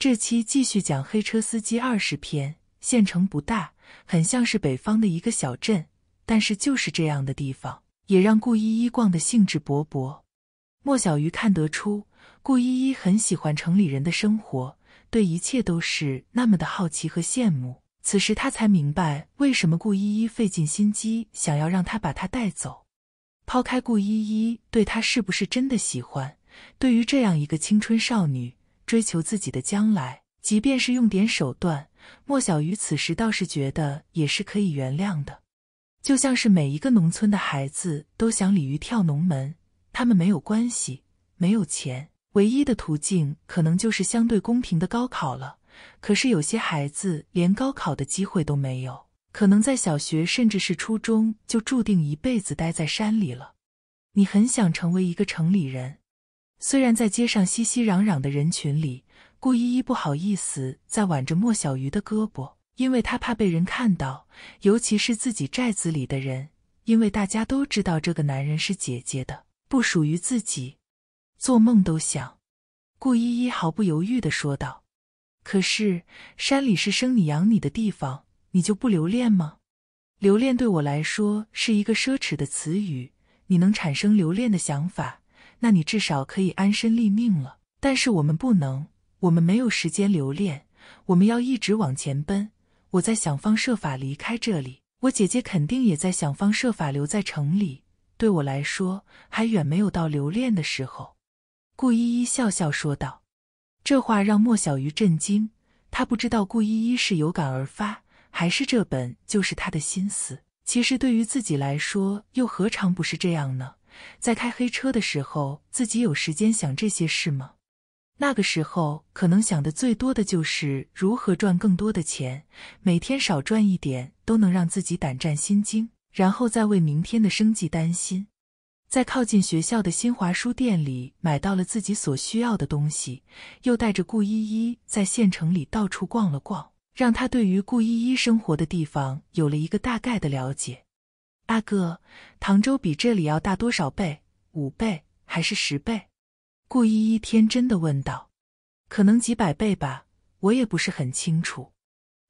这期继续讲黑车司机二十篇。县城不大，很像是北方的一个小镇，但是就是这样的地方，也让顾依依逛的兴致勃勃。莫小鱼看得出，顾依依很喜欢城里人的生活，对一切都是那么的好奇和羡慕。此时他才明白，为什么顾依依费尽心机想要让他把她带走。抛开顾依依对他是不是真的喜欢，对于这样一个青春少女。追求自己的将来，即便是用点手段，莫小鱼此时倒是觉得也是可以原谅的。就像是每一个农村的孩子都想鲤鱼跳龙门，他们没有关系，没有钱，唯一的途径可能就是相对公平的高考了。可是有些孩子连高考的机会都没有，可能在小学甚至是初中就注定一辈子待在山里了。你很想成为一个城里人。虽然在街上熙熙攘攘的人群里，顾依依不好意思再挽着莫小鱼的胳膊，因为她怕被人看到，尤其是自己寨子里的人，因为大家都知道这个男人是姐姐的，不属于自己。做梦都想，顾依依毫不犹豫地说道：“可是山里是生你养你的地方，你就不留恋吗？留恋对我来说是一个奢侈的词语，你能产生留恋的想法？”那你至少可以安身立命了，但是我们不能，我们没有时间留恋，我们要一直往前奔。我在想方设法离开这里，我姐姐肯定也在想方设法留在城里。对我来说，还远没有到留恋的时候。”顾依依笑笑说道。这话让莫小鱼震惊，他不知道顾依依是有感而发，还是这本就是他的心思。其实对于自己来说，又何尝不是这样呢？在开黑车的时候，自己有时间想这些事吗？那个时候，可能想的最多的就是如何赚更多的钱，每天少赚一点都能让自己胆战心惊，然后再为明天的生计担心。在靠近学校的新华书店里买到了自己所需要的东西，又带着顾依依在县城里到处逛了逛，让他对于顾依依生活的地方有了一个大概的了解。阿哥，唐州比这里要大多少倍？五倍还是十倍？顾依依天真的问道。可能几百倍吧，我也不是很清楚。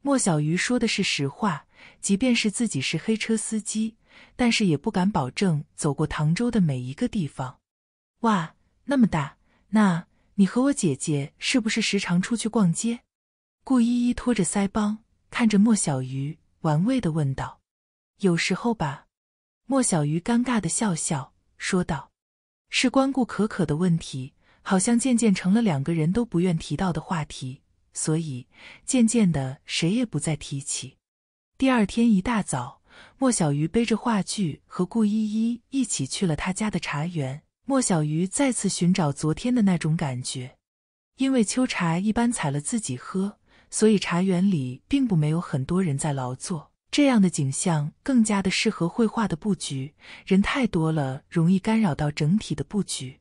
莫小鱼说的是实话，即便是自己是黑车司机，但是也不敢保证走过唐州的每一个地方。哇，那么大，那你和我姐姐是不是时常出去逛街？顾依依托着腮帮，看着莫小鱼，玩味的问道。有时候吧。莫小鱼尴尬的笑笑，说道：“是关顾可可的问题，好像渐渐成了两个人都不愿提到的话题，所以渐渐的，谁也不再提起。”第二天一大早，莫小鱼背着画具和顾依依一起去了他家的茶园。莫小鱼再次寻找昨天的那种感觉，因为秋茶一般采了自己喝，所以茶园里并不没有很多人在劳作。这样的景象更加的适合绘画的布局，人太多了容易干扰到整体的布局。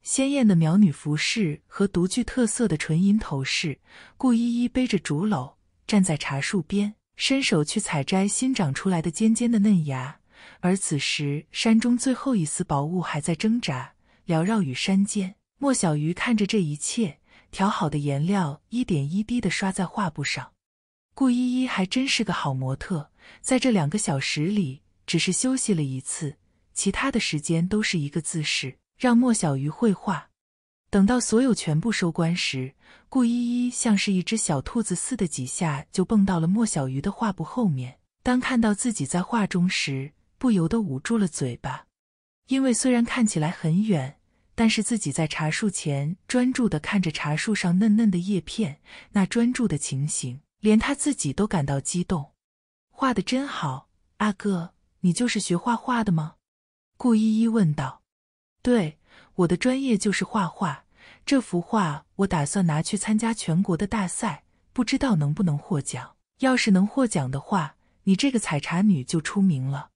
鲜艳的苗女服饰和独具特色的纯银头饰，顾依依背着竹篓站在茶树边，伸手去采摘新长出来的尖尖的嫩芽。而此时山中最后一丝薄雾还在挣扎，缭绕于山间。莫小鱼看着这一切，调好的颜料一点一滴的刷在画布上。顾依依还真是个好模特。在这两个小时里，只是休息了一次，其他的时间都是一个姿势，让莫小鱼绘画。等到所有全部收官时，顾依依像是一只小兔子似的，几下就蹦到了莫小鱼的画布后面。当看到自己在画中时，不由得捂住了嘴巴，因为虽然看起来很远，但是自己在茶树前专注地看着茶树上嫩嫩的叶片，那专注的情形，连他自己都感到激动。画的真好，阿哥，你就是学画画的吗？顾依依问道。对，我的专业就是画画。这幅画我打算拿去参加全国的大赛，不知道能不能获奖。要是能获奖的话，你这个采茶女就出名了。”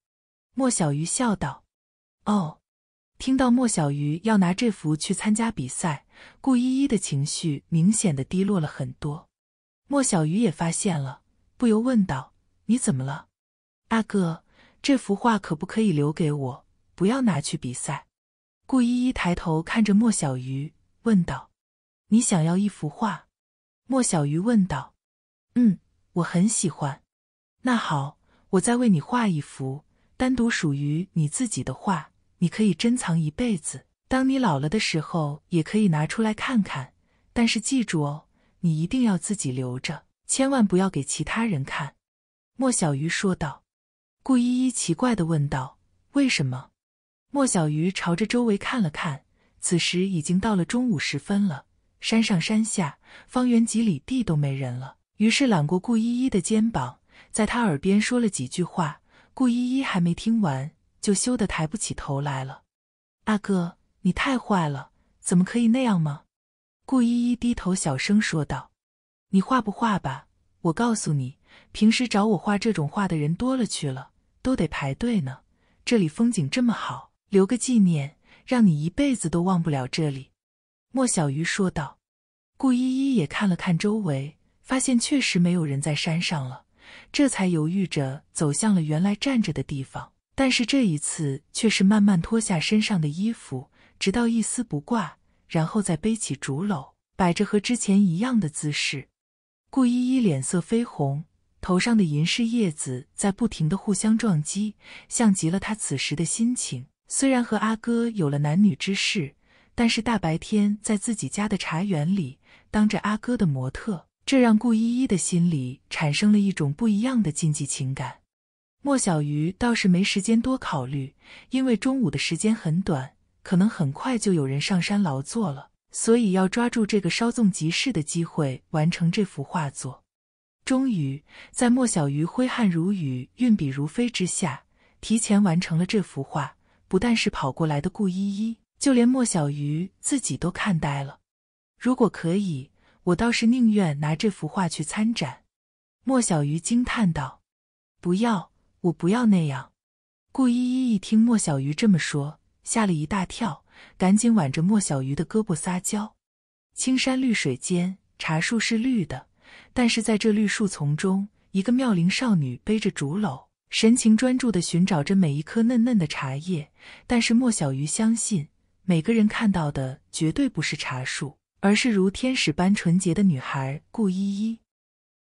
莫小鱼笑道。“哦。”听到莫小鱼要拿这幅去参加比赛，顾依依的情绪明显的低落了很多。莫小鱼也发现了，不由问道。你怎么了，阿哥？这幅画可不可以留给我，不要拿去比赛？顾依依抬头看着莫小鱼，问道：“你想要一幅画？”莫小鱼问道：“嗯，我很喜欢。”那好，我再为你画一幅，单独属于你自己的画，你可以珍藏一辈子。当你老了的时候，也可以拿出来看看。但是记住哦，你一定要自己留着，千万不要给其他人看。莫小鱼说道：“顾依依，奇怪的问道，为什么？”莫小鱼朝着周围看了看，此时已经到了中午时分了，山上山下，方圆几里地都没人了。于是揽过顾依依的肩膀，在他耳边说了几句话。顾依依还没听完，就羞得抬不起头来了。“阿哥，你太坏了，怎么可以那样吗？”顾依依低头小声说道：“你画不画吧？我告诉你。”平时找我画这种画的人多了去了，都得排队呢。这里风景这么好，留个纪念，让你一辈子都忘不了这里。”莫小鱼说道。顾依依也看了看周围，发现确实没有人在山上了，这才犹豫着走向了原来站着的地方。但是这一次却是慢慢脱下身上的衣服，直到一丝不挂，然后再背起竹篓，摆着和之前一样的姿势。顾依依脸色绯红。头上的银饰叶子在不停的互相撞击，像极了他此时的心情。虽然和阿哥有了男女之事，但是大白天在自己家的茶园里，当着阿哥的模特，这让顾依依的心里产生了一种不一样的禁忌情感。莫小鱼倒是没时间多考虑，因为中午的时间很短，可能很快就有人上山劳作了，所以要抓住这个稍纵即逝的机会，完成这幅画作。终于在莫小鱼挥汗如雨、运笔如飞之下，提前完成了这幅画。不但是跑过来的顾依依，就连莫小鱼自己都看呆了。如果可以，我倒是宁愿拿这幅画去参展。莫小鱼惊叹道：“不要，我不要那样。”顾依依一听莫小鱼这么说，吓了一大跳，赶紧挽着莫小鱼的胳膊撒娇：“青山绿水间，茶树是绿的。”但是在这绿树丛中，一个妙龄少女背着竹篓，神情专注地寻找着每一颗嫩嫩的茶叶。但是莫小鱼相信，每个人看到的绝对不是茶树，而是如天使般纯洁的女孩顾依依。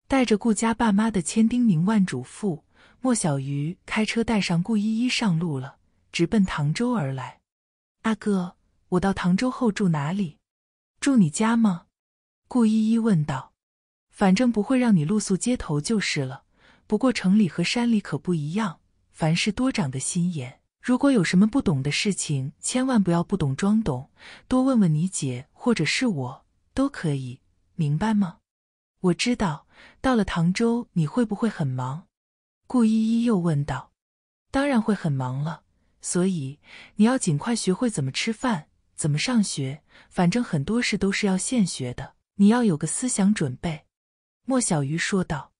带着顾家爸妈的千叮咛万嘱咐，莫小鱼开车带上顾依依上路了，直奔唐州而来。阿哥，我到唐州后住哪里？住你家吗？顾依依问道。反正不会让你露宿街头就是了。不过城里和山里可不一样，凡事多长个心眼。如果有什么不懂的事情，千万不要不懂装懂，多问问你姐或者是我都可以。明白吗？我知道。到了唐州，你会不会很忙？顾依依又问道。当然会很忙了，所以你要尽快学会怎么吃饭，怎么上学。反正很多事都是要现学的，你要有个思想准备。莫小鱼说道：“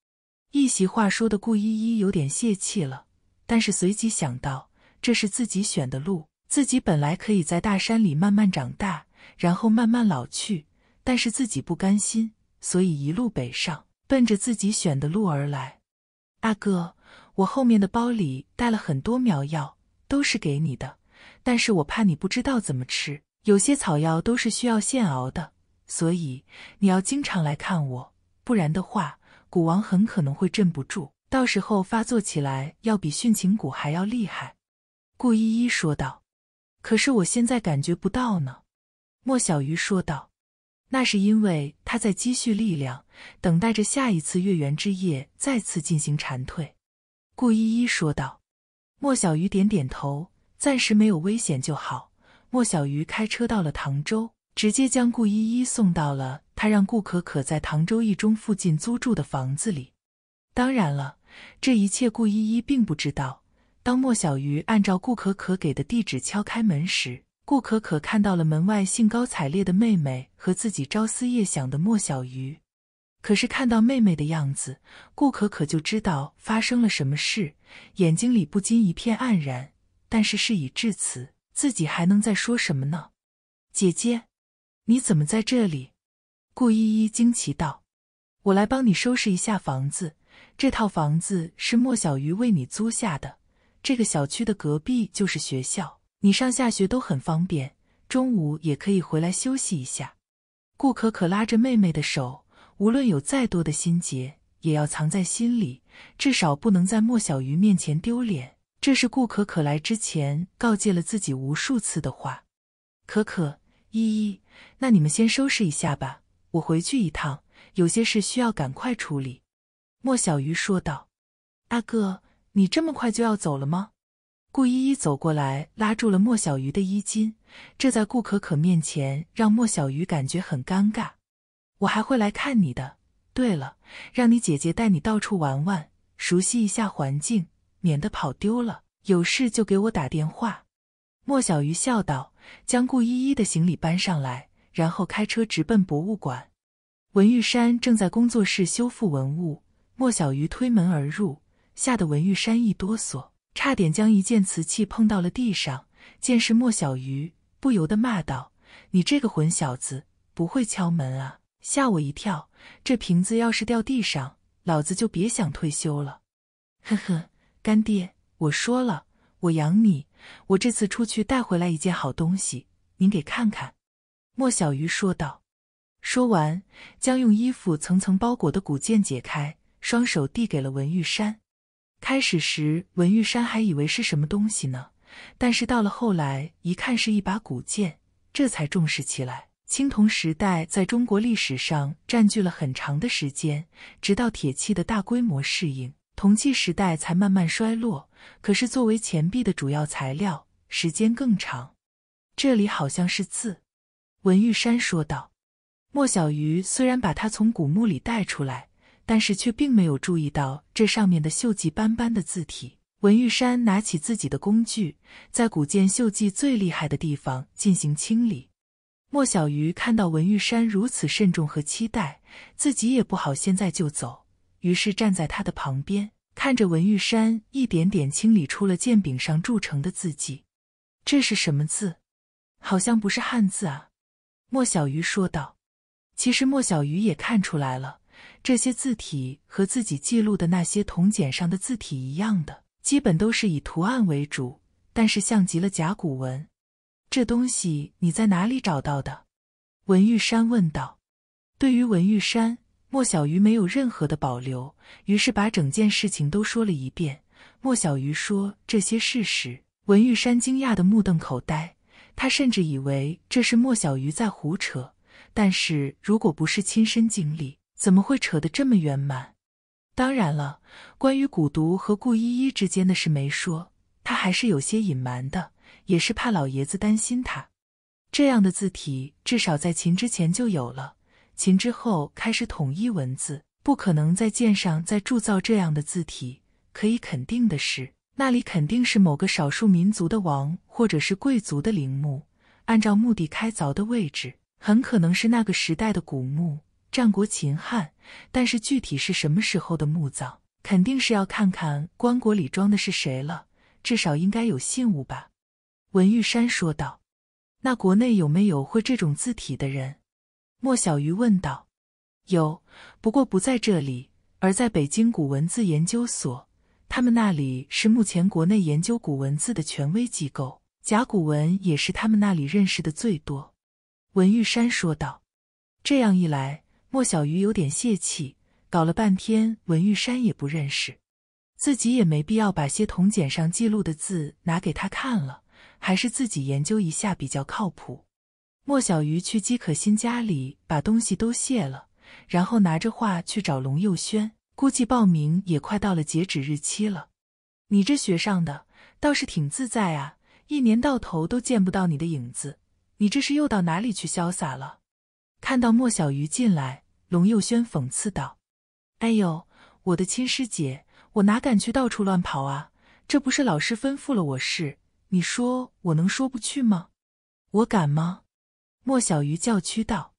一席话说的顾依依有点泄气了，但是随即想到，这是自己选的路，自己本来可以在大山里慢慢长大，然后慢慢老去，但是自己不甘心，所以一路北上，奔着自己选的路而来。阿哥，我后面的包里带了很多苗药，都是给你的，但是我怕你不知道怎么吃，有些草药都是需要现熬的，所以你要经常来看我。”不然的话，蛊王很可能会镇不住，到时候发作起来要比殉情蛊还要厉害。”顾依依说道。“可是我现在感觉不到呢。”莫小鱼说道。“那是因为他在积蓄力量，等待着下一次月圆之夜再次进行蝉蜕。”顾依依说道。莫小鱼点点头：“暂时没有危险就好。”莫小鱼开车到了唐州。直接将顾依依送到了他让顾可可在唐州一中附近租住的房子里。当然了，这一切顾依依并不知道。当莫小鱼按照顾可可给的地址敲开门时，顾可可看到了门外兴高采烈的妹妹和自己朝思夜想的莫小鱼。可是看到妹妹的样子，顾可可就知道发生了什么事，眼睛里不禁一片黯然。但是事已至此，自己还能再说什么呢？姐姐。你怎么在这里？顾依依惊奇道：“我来帮你收拾一下房子。这套房子是莫小鱼为你租下的。这个小区的隔壁就是学校，你上下学都很方便。中午也可以回来休息一下。”顾可可拉着妹妹的手，无论有再多的心结，也要藏在心里，至少不能在莫小鱼面前丢脸。这是顾可可来之前告诫了自己无数次的话。可可。依依，那你们先收拾一下吧，我回去一趟，有些事需要赶快处理。”莫小鱼说道。“阿哥，你这么快就要走了吗？”顾依依走过来，拉住了莫小鱼的衣襟，这在顾可可面前让莫小鱼感觉很尴尬。“我还会来看你的。对了，让你姐姐带你到处玩玩，熟悉一下环境，免得跑丢了。有事就给我打电话。”莫小鱼笑道。将顾依依的行李搬上来，然后开车直奔博物馆。文玉山正在工作室修复文物，莫小鱼推门而入，吓得文玉山一哆嗦，差点将一件瓷器碰到了地上。见是莫小鱼，不由得骂道：“你这个混小子，不会敲门啊，吓我一跳！这瓶子要是掉地上，老子就别想退休了。”呵呵，干爹，我说了。我养你，我这次出去带回来一件好东西，您给看看。”莫小鱼说道。说完，将用衣服层层包裹的古剑解开，双手递给了文玉山。开始时，文玉山还以为是什么东西呢，但是到了后来一看是一把古剑，这才重视起来。青铜时代在中国历史上占据了很长的时间，直到铁器的大规模适应。铜器时代才慢慢衰落，可是作为钱币的主要材料，时间更长。这里好像是字。”文玉山说道。莫小鱼虽然把它从古墓里带出来，但是却并没有注意到这上面的锈迹斑斑的字体。文玉山拿起自己的工具，在古剑锈迹最厉害的地方进行清理。莫小鱼看到文玉山如此慎重和期待，自己也不好现在就走。于是站在他的旁边，看着文玉山一点点清理出了剑柄上铸成的字迹。这是什么字？好像不是汉字啊！莫小鱼说道。其实莫小鱼也看出来了，这些字体和自己记录的那些铜简上的字体一样的，基本都是以图案为主，但是像极了甲骨文。这东西你在哪里找到的？文玉山问道。对于文玉山。莫小鱼没有任何的保留，于是把整件事情都说了一遍。莫小鱼说这些事实，文玉山惊讶的目瞪口呆，他甚至以为这是莫小鱼在胡扯。但是，如果不是亲身经历，怎么会扯得这么圆满？当然了，关于蛊毒和顾依依之间的事没说，他还是有些隐瞒的，也是怕老爷子担心他。这样的字体至少在秦之前就有了。秦之后开始统一文字，不可能在剑上再铸造这样的字体。可以肯定的是，那里肯定是某个少数民族的王或者是贵族的陵墓。按照墓地开凿的位置，很可能是那个时代的古墓，战国、秦汉。但是具体是什么时候的墓葬，肯定是要看看棺椁里装的是谁了。至少应该有信物吧。”文玉山说道。“那国内有没有会这种字体的人？”莫小鱼问道：“有，不过不在这里，而在北京古文字研究所。他们那里是目前国内研究古文字的权威机构，甲骨文也是他们那里认识的最多。”文玉山说道。这样一来，莫小鱼有点泄气，搞了半天文玉山也不认识，自己也没必要把些铜简上记录的字拿给他看了，还是自己研究一下比较靠谱。莫小鱼去姬可心家里把东西都卸了，然后拿着画去找龙佑轩。估计报名也快到了截止日期了。你这学上的倒是挺自在啊，一年到头都见不到你的影子。你这是又到哪里去潇洒了？看到莫小鱼进来，龙佑轩讽刺道：“哎呦，我的亲师姐，我哪敢去到处乱跑啊？这不是老师吩咐了我事，你说我能说不去吗？我敢吗？”莫小鱼叫屈道：“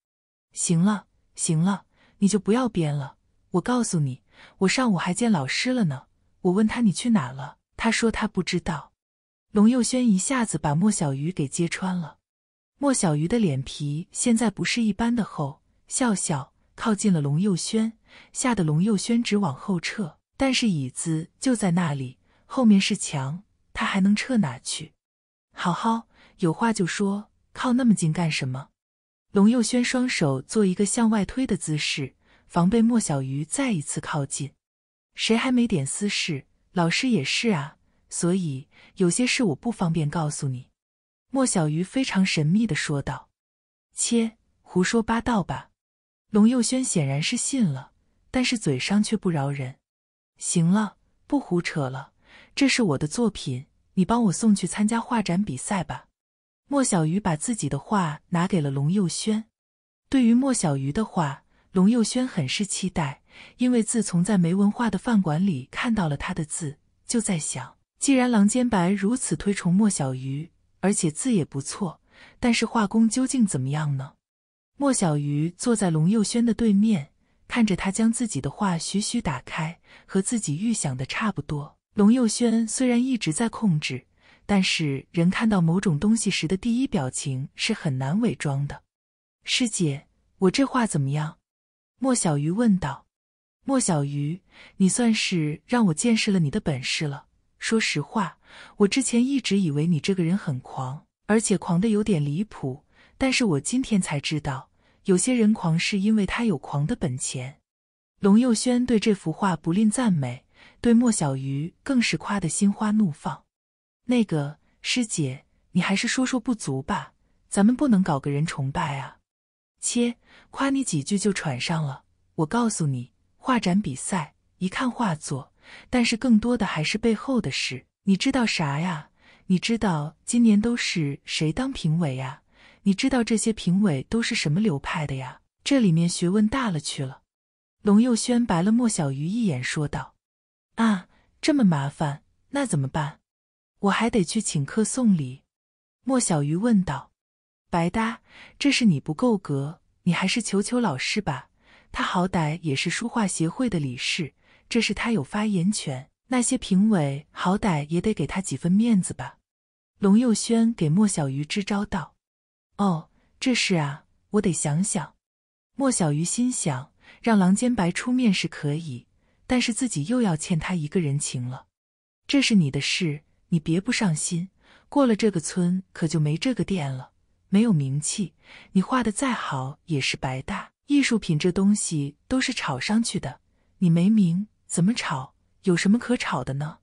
行了，行了，你就不要编了。我告诉你，我上午还见老师了呢。我问他你去哪了，他说他不知道。”龙佑轩一下子把莫小鱼给揭穿了。莫小鱼的脸皮现在不是一般的厚，笑笑靠近了龙佑轩，吓得龙佑轩直往后撤。但是椅子就在那里，后面是墙，他还能撤哪去？好好，有话就说。靠那么近干什么？龙佑轩双手做一个向外推的姿势，防备莫小鱼再一次靠近。谁还没点私事？老师也是啊，所以有些事我不方便告诉你。”莫小鱼非常神秘的说道。“切，胡说八道吧！”龙佑轩显然是信了，但是嘴上却不饶人。“行了，不胡扯了，这是我的作品，你帮我送去参加画展比赛吧。”莫小鱼把自己的画拿给了龙佑轩。对于莫小鱼的画，龙佑轩很是期待，因为自从在没文化的饭馆里看到了他的字，就在想，既然郎间白如此推崇莫小鱼，而且字也不错，但是画工究竟怎么样呢？莫小鱼坐在龙佑轩的对面，看着他将自己的画徐徐打开，和自己预想的差不多。龙佑轩虽然一直在控制。但是，人看到某种东西时的第一表情是很难伪装的。师姐，我这话怎么样？莫小鱼问道。莫小鱼，你算是让我见识了你的本事了。说实话，我之前一直以为你这个人很狂，而且狂的有点离谱。但是我今天才知道，有些人狂是因为他有狂的本钱。龙佑轩对这幅画不吝赞美，对莫小鱼更是夸得心花怒放。那个师姐，你还是说说不足吧，咱们不能搞个人崇拜啊！切，夸你几句就喘上了。我告诉你，画展比赛，一看画作，但是更多的还是背后的事。你知道啥呀？你知道今年都是谁当评委呀？你知道这些评委都是什么流派的呀？这里面学问大了去了。龙佑轩白了莫小鱼一眼，说道：“啊，这么麻烦，那怎么办？”我还得去请客送礼，莫小鱼问道。白搭，这是你不够格，你还是求求老师吧。他好歹也是书画协会的理事，这是他有发言权。那些评委好歹也得给他几分面子吧。龙佑轩给莫小鱼支招道：“哦，这事啊，我得想想。”莫小鱼心想：让郎间白出面是可以，但是自己又要欠他一个人情了。这是你的事。你别不上心，过了这个村可就没这个店了。没有名气，你画的再好也是白搭。艺术品这东西都是炒上去的，你没名怎么炒？有什么可炒的呢？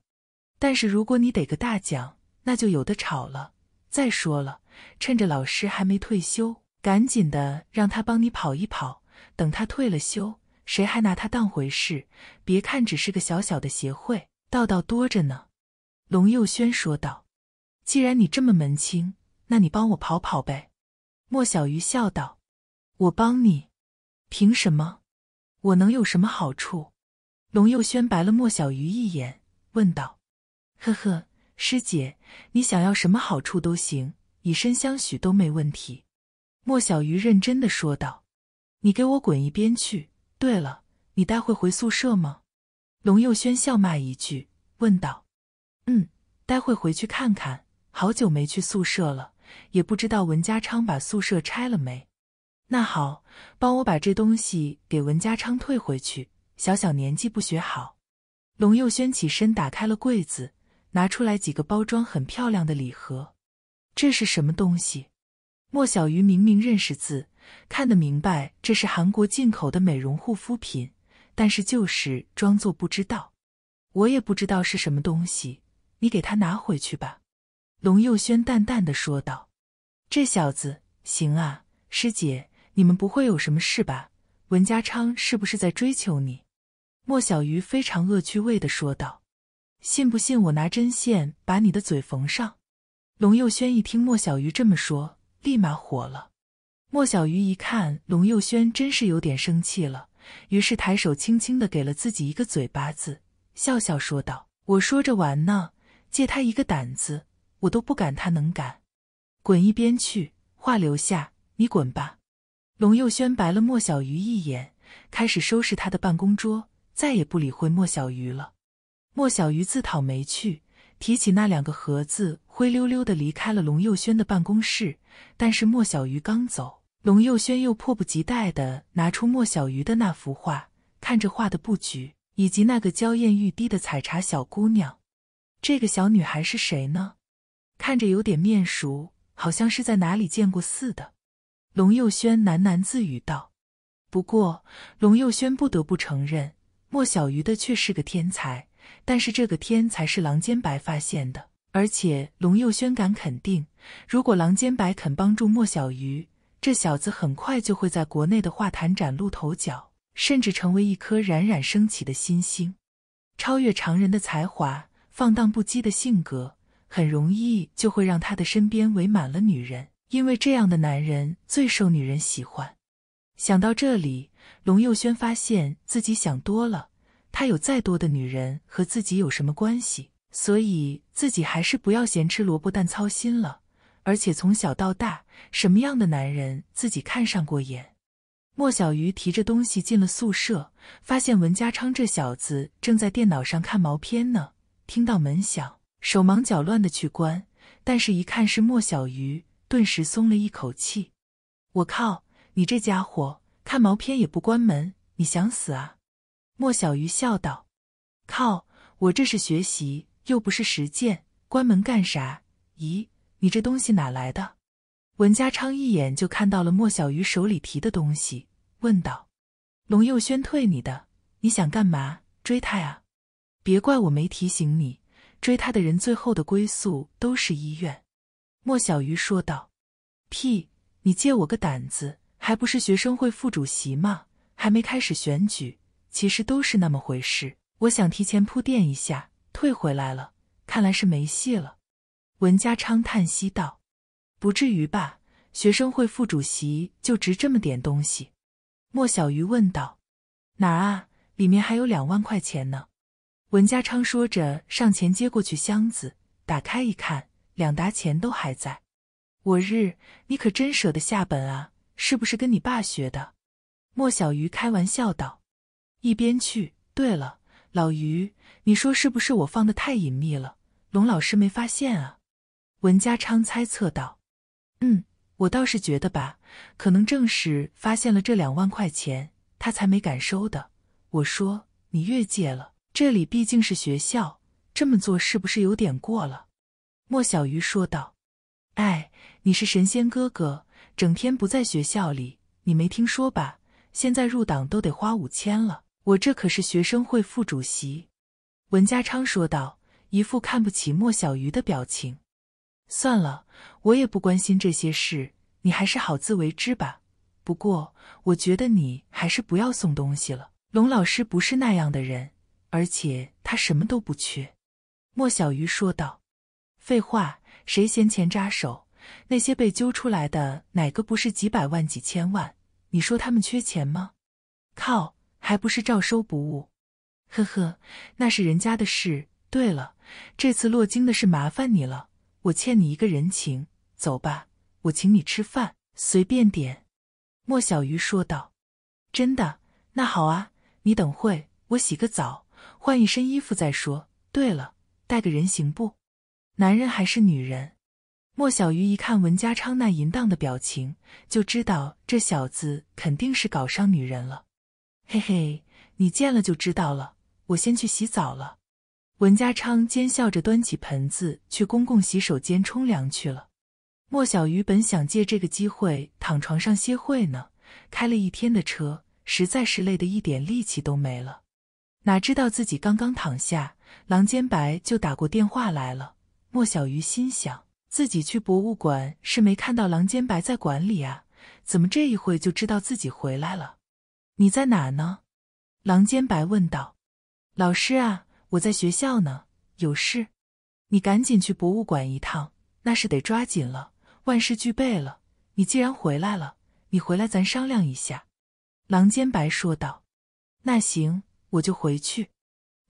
但是如果你得个大奖，那就有的炒了。再说了，趁着老师还没退休，赶紧的让他帮你跑一跑。等他退了休，谁还拿他当回事？别看只是个小小的协会，道道多着呢。龙佑轩说道：“既然你这么门清，那你帮我跑跑呗。”莫小鱼笑道：“我帮你？凭什么？我能有什么好处？”龙佑轩白了莫小鱼一眼，问道：“呵呵，师姐，你想要什么好处都行，以身相许都没问题。”莫小鱼认真的说道：“你给我滚一边去！对了，你待会回宿舍吗？”龙佑轩笑骂一句，问道。嗯，待会回去看看。好久没去宿舍了，也不知道文家昌把宿舍拆了没。那好，帮我把这东西给文家昌退回去。小小年纪不学好。龙佑轩起身打开了柜子，拿出来几个包装很漂亮的礼盒。这是什么东西？莫小鱼明明认识字，看得明白这是韩国进口的美容护肤品，但是就是装作不知道。我也不知道是什么东西。你给他拿回去吧，龙佑轩淡淡的说道。这小子行啊，师姐，你们不会有什么事吧？文家昌是不是在追求你？莫小鱼非常恶趣味的说道。信不信我拿针线把你的嘴缝上？龙佑轩一听莫小鱼这么说，立马火了。莫小鱼一看龙佑轩真是有点生气了，于是抬手轻轻的给了自己一个嘴巴子，笑笑说道：“我说着玩呢。”借他一个胆子，我都不敢，他能敢？滚一边去！话留下，你滚吧！龙佑轩白了莫小鱼一眼，开始收拾他的办公桌，再也不理会莫小鱼了。莫小鱼自讨没趣，提起那两个盒子，灰溜溜的离开了龙佑轩的办公室。但是莫小鱼刚走，龙佑轩又迫不及待的拿出莫小鱼的那幅画，看着画的布局以及那个娇艳欲滴的采茶小姑娘。这个小女孩是谁呢？看着有点面熟，好像是在哪里见过似的。龙佑轩喃喃自语道。不过，龙佑轩不得不承认，莫小鱼的确是个天才。但是，这个天才，是郎间白发现的。而且，龙佑轩敢肯定，如果郎间白肯帮助莫小鱼，这小子很快就会在国内的画坛崭露头角，甚至成为一颗冉冉升起的新星，超越常人的才华。放荡不羁的性格，很容易就会让他的身边围满了女人，因为这样的男人最受女人喜欢。想到这里，龙佑轩发现自己想多了。他有再多的女人和自己有什么关系？所以自己还是不要咸吃萝卜淡操心了。而且从小到大，什么样的男人自己看上过眼？莫小鱼提着东西进了宿舍，发现文家昌这小子正在电脑上看毛片呢。听到门响，手忙脚乱的去关，但是，一看是莫小鱼，顿时松了一口气。我靠，你这家伙看毛片也不关门，你想死啊？莫小鱼笑道：“靠，我这是学习，又不是实践，关门干啥？”咦，你这东西哪来的？文家昌一眼就看到了莫小鱼手里提的东西，问道：“龙佑轩退你的，你想干嘛？追他啊？”别怪我没提醒你，追他的人最后的归宿都是医院。”莫小鱼说道。“屁！你借我个胆子，还不是学生会副主席吗？还没开始选举，其实都是那么回事。我想提前铺垫一下，退回来了，看来是没戏了。”文家昌叹息道。“不至于吧？学生会副主席就值这么点东西？”莫小鱼问道。“哪儿啊？里面还有两万块钱呢。”文家昌说着上前接过去箱子，打开一看，两沓钱都还在。我日，你可真舍得下本啊！是不是跟你爸学的？莫小鱼开玩笑道。一边去。对了，老于，你说是不是我放的太隐秘了？龙老师没发现啊？文家昌猜测道。嗯，我倒是觉得吧，可能正是发现了这两万块钱，他才没敢收的。我说你越界了。这里毕竟是学校，这么做是不是有点过了？莫小鱼说道。哎，你是神仙哥哥，整天不在学校里，你没听说吧？现在入党都得花五千了。我这可是学生会副主席。文家昌说道，一副看不起莫小鱼的表情。算了，我也不关心这些事，你还是好自为之吧。不过，我觉得你还是不要送东西了。龙老师不是那样的人。而且他什么都不缺，莫小鱼说道：“废话，谁嫌钱扎手？那些被揪出来的哪个不是几百万、几千万？你说他们缺钱吗？靠，还不是照收不误。”呵呵，那是人家的事。对了，这次落京的事麻烦你了，我欠你一个人情。走吧，我请你吃饭，随便点。”莫小鱼说道：“真的？那好啊，你等会，我洗个澡。”换一身衣服再说。对了，带个人行不？男人还是女人？莫小鱼一看文家昌那淫荡的表情，就知道这小子肯定是搞上女人了。嘿嘿，你见了就知道了。我先去洗澡了。文家昌奸笑着端起盆子去公共洗手间冲凉去了。莫小鱼本想借这个机会躺床上歇会呢，开了一天的车，实在是累得一点力气都没了。哪知道自己刚刚躺下，郎间白就打过电话来了。莫小鱼心想：自己去博物馆是没看到郎间白在馆里啊，怎么这一会就知道自己回来了？你在哪呢？郎间白问道。老师啊，我在学校呢，有事。你赶紧去博物馆一趟，那是得抓紧了，万事俱备了。你既然回来了，你回来咱商量一下。郎间白说道。那行。我就回去。”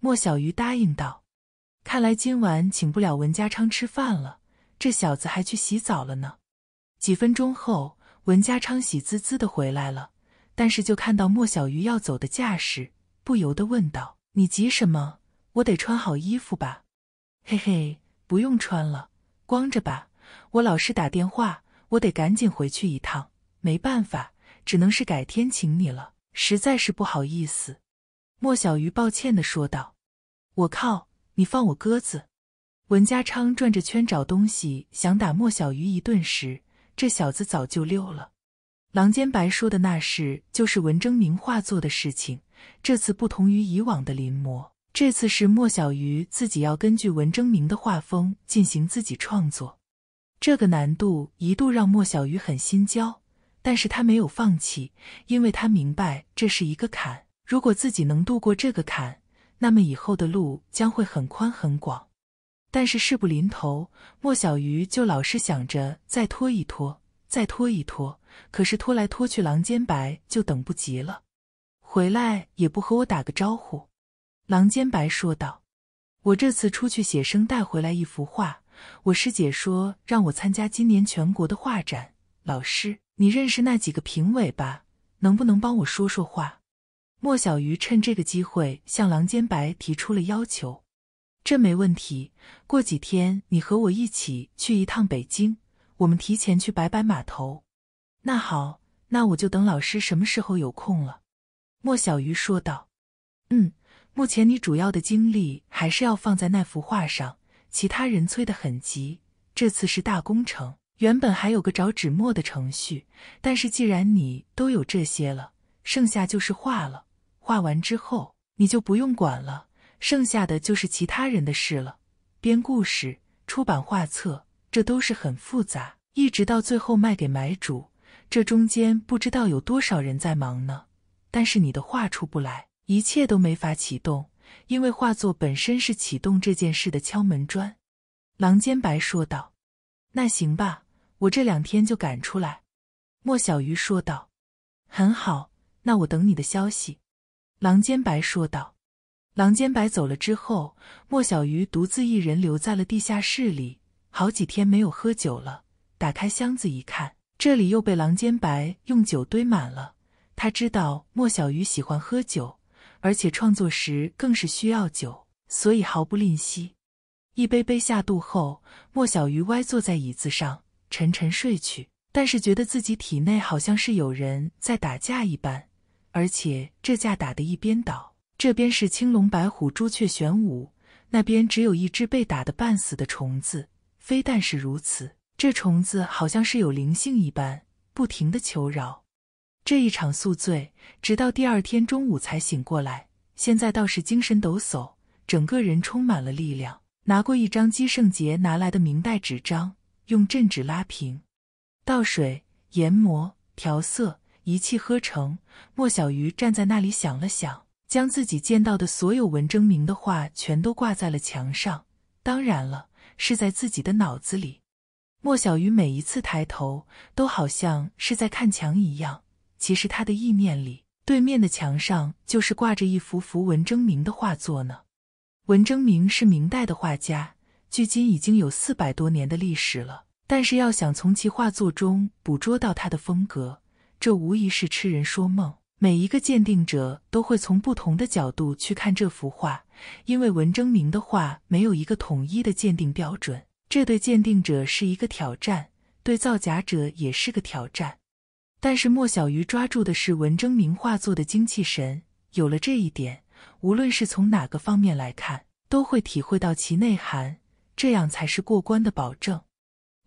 莫小鱼答应道，“看来今晚请不了文家昌吃饭了，这小子还去洗澡了呢。”几分钟后，文家昌喜滋滋的回来了，但是就看到莫小鱼要走的架势，不由得问道：“你急什么？我得穿好衣服吧？”“嘿嘿，不用穿了，光着吧。我老是打电话，我得赶紧回去一趟，没办法，只能是改天请你了，实在是不好意思。”莫小鱼抱歉的说道：“我靠，你放我鸽子！”文家昌转着圈找东西，想打莫小鱼一顿时，这小子早就溜了。郎间白说的那事，就是文征明画作的事情。这次不同于以往的临摹，这次是莫小鱼自己要根据文征明的画风进行自己创作。这个难度一度让莫小鱼很心焦，但是他没有放弃，因为他明白这是一个坎。如果自己能度过这个坎，那么以后的路将会很宽很广。但是事不临头，莫小鱼就老是想着再拖一拖，再拖一拖。可是拖来拖去，郎间白就等不及了。回来也不和我打个招呼，郎间白说道：“我这次出去写生带回来一幅画，我师姐说让我参加今年全国的画展。老师，你认识那几个评委吧？能不能帮我说说话？”莫小鱼趁这个机会向郎间白提出了要求：“这没问题，过几天你和我一起去一趟北京，我们提前去摆摆码头。”“那好，那我就等老师什么时候有空了。”莫小鱼说道。“嗯，目前你主要的精力还是要放在那幅画上，其他人催得很急。这次是大工程，原本还有个找纸墨的程序，但是既然你都有这些了，剩下就是画了。”画完之后，你就不用管了，剩下的就是其他人的事了。编故事、出版画册，这都是很复杂，一直到最后卖给买主，这中间不知道有多少人在忙呢。但是你的画出不来，一切都没法启动，因为画作本身是启动这件事的敲门砖。”狼尖白说道。“那行吧，我这两天就赶出来。”莫小鱼说道。“很好，那我等你的消息。”郎间白说道：“郎间白走了之后，莫小鱼独自一人留在了地下室里，好几天没有喝酒了。打开箱子一看，这里又被郎间白用酒堆满了。他知道莫小鱼喜欢喝酒，而且创作时更是需要酒，所以毫不吝惜。一杯杯下肚后，莫小鱼歪坐在椅子上，沉沉睡去。但是觉得自己体内好像是有人在打架一般。”而且这架打的一边倒，这边是青龙白虎朱雀玄武，那边只有一只被打的半死的虫子。非但是如此，这虫子好像是有灵性一般，不停的求饶。这一场宿醉，直到第二天中午才醒过来。现在倒是精神抖擞，整个人充满了力量。拿过一张姬胜杰拿来的明代纸张，用镇纸拉平，倒水研磨调色。一气呵成，莫小鱼站在那里想了想，将自己见到的所有文征明的画全都挂在了墙上。当然了，是在自己的脑子里。莫小鱼每一次抬头，都好像是在看墙一样。其实他的意念里，对面的墙上就是挂着一幅幅文征明的画作呢。文征明是明代的画家，距今已经有四百多年的历史了。但是要想从其画作中捕捉到他的风格，这无疑是痴人说梦。每一个鉴定者都会从不同的角度去看这幅画，因为文征明的画没有一个统一的鉴定标准，这对鉴定者是一个挑战，对造假者也是个挑战。但是莫小鱼抓住的是文征明画作的精气神，有了这一点，无论是从哪个方面来看，都会体会到其内涵，这样才是过关的保证。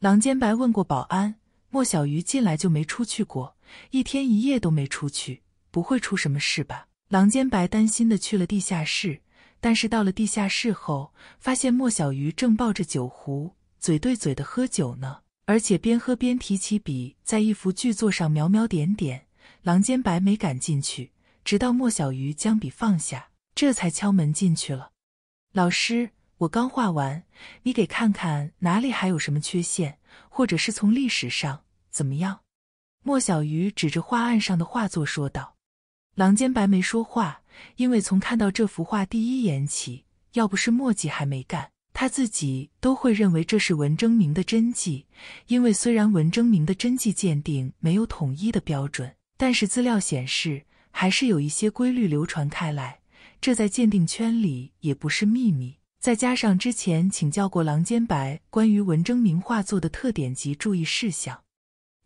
郎间白问过保安，莫小鱼进来就没出去过。一天一夜都没出去，不会出什么事吧？郎间白担心的去了地下室，但是到了地下室后，发现莫小鱼正抱着酒壶，嘴对嘴的喝酒呢，而且边喝边提起笔，在一幅巨作上描描点点。郎间白没敢进去，直到莫小鱼将笔放下，这才敲门进去了。老师，我刚画完，你给看看哪里还有什么缺陷，或者是从历史上怎么样？莫小鱼指着画案上的画作说道：“郎间白没说话，因为从看到这幅画第一眼起，要不是墨迹还没干，他自己都会认为这是文征明的真迹。因为虽然文征明的真迹鉴定没有统一的标准，但是资料显示还是有一些规律流传开来。这在鉴定圈里也不是秘密。再加上之前请教过郎间白关于文征明画作的特点及注意事项。”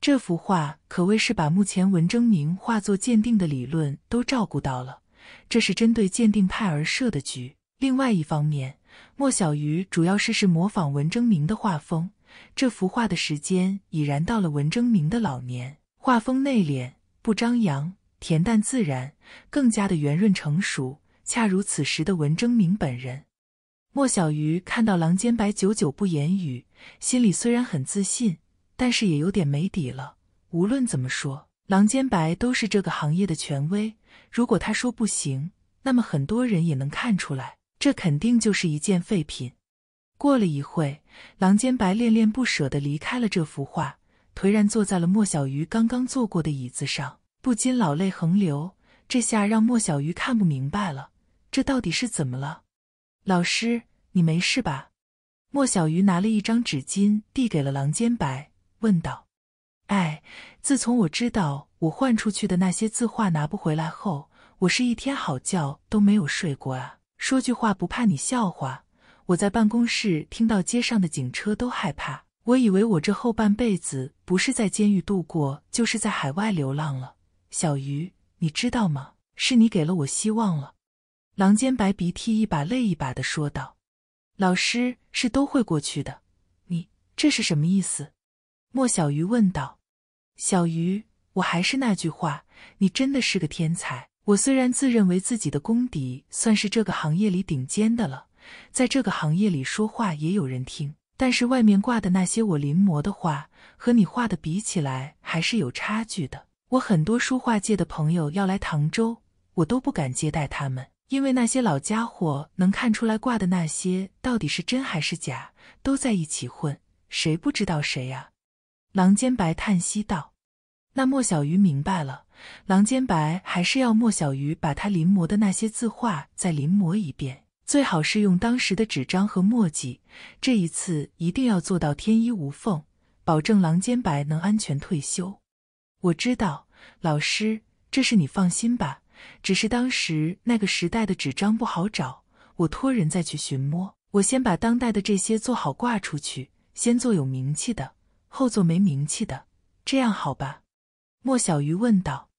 这幅画可谓是把目前文征明画作鉴定的理论都照顾到了，这是针对鉴定派而设的局。另外一方面，莫小鱼主要是是模仿文征明的画风。这幅画的时间已然到了文征明的老年，画风内敛不张扬，恬淡自然，更加的圆润成熟，恰如此时的文征明本人。莫小鱼看到郎间白久久不言语，心里虽然很自信。但是也有点没底了。无论怎么说，郎间白都是这个行业的权威。如果他说不行，那么很多人也能看出来，这肯定就是一件废品。过了一会，郎间白恋恋不舍地离开了这幅画，颓然坐在了莫小鱼刚刚坐过的椅子上，不禁老泪横流。这下让莫小鱼看不明白了，这到底是怎么了？老师，你没事吧？莫小鱼拿了一张纸巾递给了郎间白。问道：“哎，自从我知道我换出去的那些字画拿不回来后，我是一天好觉都没有睡过啊！说句话不怕你笑话，我在办公室听到街上的警车都害怕。我以为我这后半辈子不是在监狱度过，就是在海外流浪了。小鱼，你知道吗？是你给了我希望了。”狼尖白鼻涕一把泪一把的说道：“老师是都会过去的，你这是什么意思？”莫小鱼问道：“小鱼，我还是那句话，你真的是个天才。我虽然自认为自己的功底算是这个行业里顶尖的了，在这个行业里说话也有人听，但是外面挂的那些我临摹的画和你画的比起来还是有差距的。我很多书画界的朋友要来唐州，我都不敢接待他们，因为那些老家伙能看出来挂的那些到底是真还是假，都在一起混，谁不知道谁呀？”郎间白叹息道：“那莫小鱼明白了。郎间白还是要莫小鱼把他临摹的那些字画再临摹一遍，最好是用当时的纸张和墨迹。这一次一定要做到天衣无缝，保证郎间白能安全退休。我知道，老师，这事你放心吧。只是当时那个时代的纸张不好找，我托人再去寻摸。我先把当代的这些做好挂出去，先做有名气的。”后座没名气的，这样好吧？莫小鱼问道。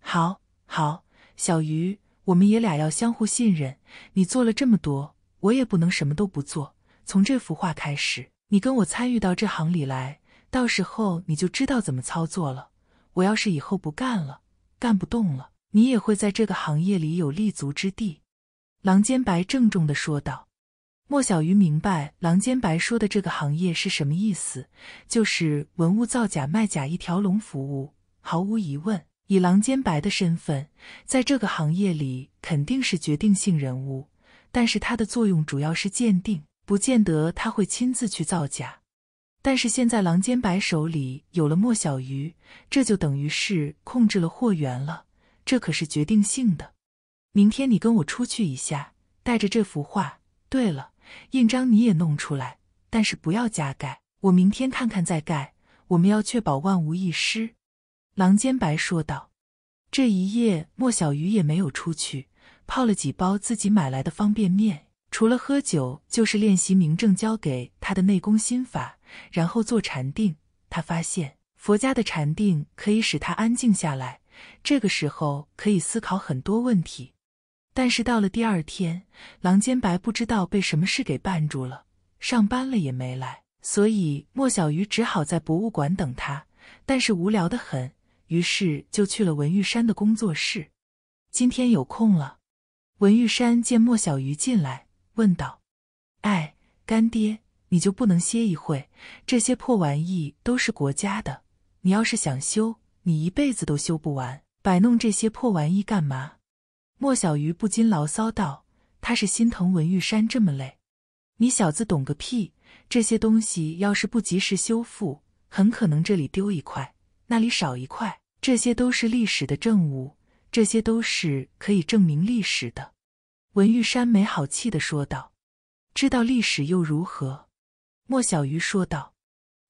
好，好，小鱼，我们爷俩要相互信任。你做了这么多，我也不能什么都不做。从这幅画开始，你跟我参与到这行里来，到时候你就知道怎么操作了。我要是以后不干了，干不动了，你也会在这个行业里有立足之地。郎间白郑重的说道。莫小鱼明白郎间白说的这个行业是什么意思，就是文物造假卖假一条龙服务。毫无疑问，以郎间白的身份，在这个行业里肯定是决定性人物。但是他的作用主要是鉴定，不见得他会亲自去造假。但是现在郎间白手里有了莫小鱼，这就等于是控制了货源了，这可是决定性的。明天你跟我出去一下，带着这幅画。对了。印章你也弄出来，但是不要加盖，我明天看看再盖。我们要确保万无一失。”郎间白说道。这一夜，莫小鱼也没有出去，泡了几包自己买来的方便面，除了喝酒，就是练习明正交给他的内功心法，然后做禅定。他发现佛家的禅定可以使他安静下来，这个时候可以思考很多问题。但是到了第二天，郎间白不知道被什么事给绊住了，上班了也没来，所以莫小鱼只好在博物馆等他。但是无聊的很，于是就去了文玉山的工作室。今天有空了，文玉山见莫小鱼进来，问道：“哎，干爹，你就不能歇一会？这些破玩意都是国家的，你要是想修，你一辈子都修不完。摆弄这些破玩意干嘛？”莫小鱼不禁牢骚道：“他是心疼文玉山这么累。”“你小子懂个屁！这些东西要是不及时修复，很可能这里丢一块，那里少一块。这些都是历史的证物，这些都是可以证明历史的。”文玉山没好气的说道。“知道历史又如何？”莫小鱼说道，“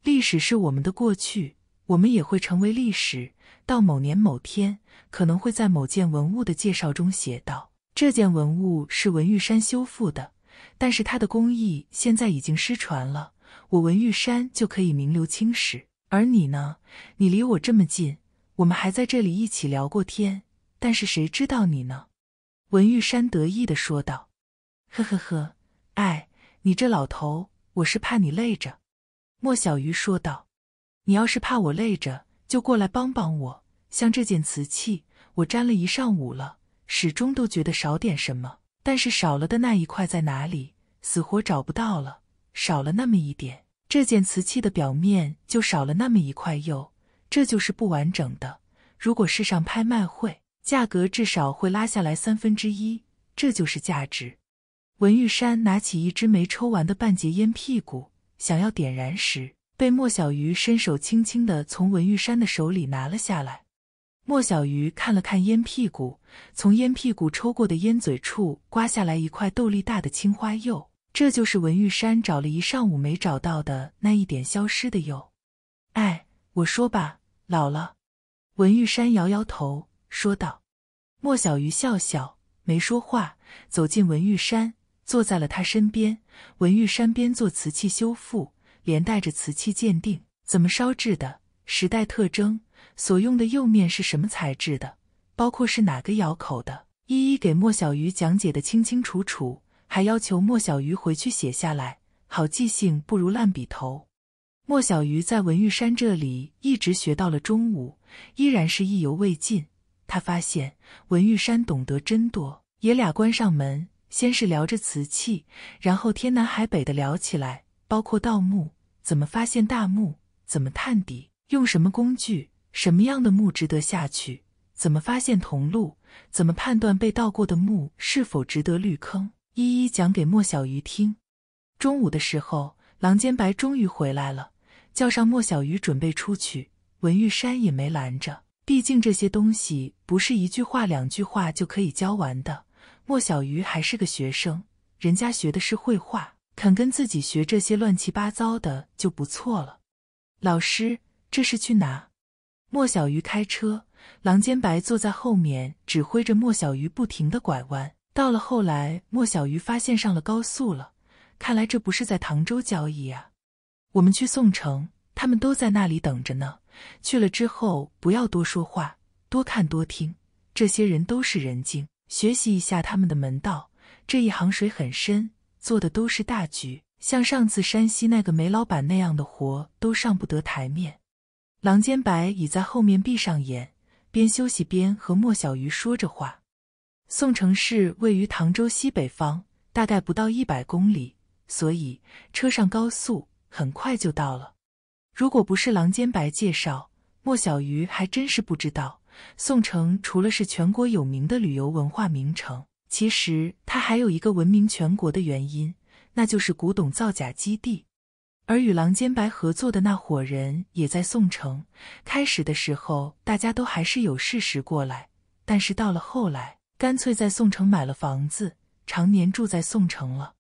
历史是我们的过去。”我们也会成为历史。到某年某天，可能会在某件文物的介绍中写道：“这件文物是文玉山修复的，但是它的工艺现在已经失传了，我文玉山就可以名留青史。”而你呢？你离我这么近，我们还在这里一起聊过天，但是谁知道你呢？”文玉山得意的说道，“呵呵呵，哎，你这老头，我是怕你累着。”莫小鱼说道。你要是怕我累着，就过来帮帮我。像这件瓷器，我粘了一上午了，始终都觉得少点什么。但是少了的那一块在哪里？死活找不到了。少了那么一点，这件瓷器的表面就少了那么一块釉，这就是不完整的。如果市上拍卖会，价格至少会拉下来三分之一。这就是价值。文玉山拿起一支没抽完的半截烟屁股，想要点燃时。被莫小鱼伸手轻轻的从文玉山的手里拿了下来。莫小鱼看了看烟屁股，从烟屁股抽过的烟嘴处刮下来一块豆粒大的青花釉，这就是文玉山找了一上午没找到的那一点消失的釉。哎，我说吧，老了。文玉山摇摇头说道。莫小鱼笑笑，没说话，走进文玉山，坐在了他身边。文玉山边做瓷器修复。连带着瓷器鉴定，怎么烧制的，时代特征，所用的釉面是什么材质的，包括是哪个窑口的，一一给莫小鱼讲解的清清楚楚，还要求莫小鱼回去写下来。好记性不如烂笔头。莫小鱼在文玉山这里一直学到了中午，依然是意犹未尽。他发现文玉山懂得真多。爷俩关上门，先是聊着瓷器，然后天南海北的聊起来。包括盗墓，怎么发现大墓，怎么探底，用什么工具，什么样的墓值得下去，怎么发现铜路，怎么判断被盗过的墓是否值得绿坑，一一讲给莫小鱼听。中午的时候，郎间白终于回来了，叫上莫小鱼准备出去。文玉山也没拦着，毕竟这些东西不是一句话两句话就可以教完的。莫小鱼还是个学生，人家学的是绘画。肯跟自己学这些乱七八糟的就不错了。老师，这是去哪？莫小鱼开车，郎间白坐在后面指挥着莫小鱼不停的拐弯。到了后来，莫小鱼发现上了高速了，看来这不是在唐州交易啊。我们去宋城，他们都在那里等着呢。去了之后不要多说话，多看多听，这些人都是人精，学习一下他们的门道。这一行水很深。做的都是大局，像上次山西那个煤老板那样的活都上不得台面。郎间白已在后面闭上眼，边休息边和莫小鱼说着话。宋城市位于唐州西北方，大概不到一百公里，所以车上高速很快就到了。如果不是郎间白介绍，莫小鱼还真是不知道宋城除了是全国有名的旅游文化名城。其实它还有一个闻名全国的原因，那就是古董造假基地。而与郎间白合作的那伙人也在宋城。开始的时候，大家都还是有事时过来，但是到了后来，干脆在宋城买了房子，常年住在宋城了。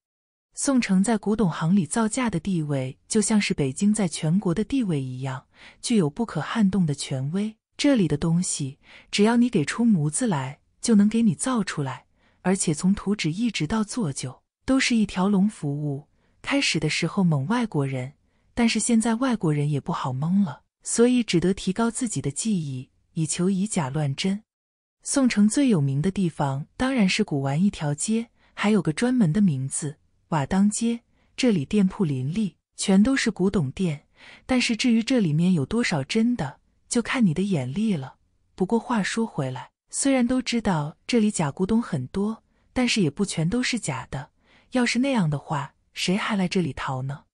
宋城在古董行里造假的地位，就像是北京在全国的地位一样，具有不可撼动的权威。这里的东西，只要你给出模子来，就能给你造出来。而且从图纸一直到做旧，都是一条龙服务。开始的时候蒙外国人，但是现在外国人也不好蒙了，所以只得提高自己的技艺，以求以假乱真。宋城最有名的地方当然是古玩一条街，还有个专门的名字——瓦当街。这里店铺林立，全都是古董店，但是至于这里面有多少真的，就看你的眼力了。不过话说回来，虽然都知道这里假古董很多，但是也不全都是假的。要是那样的话，谁还来这里淘呢？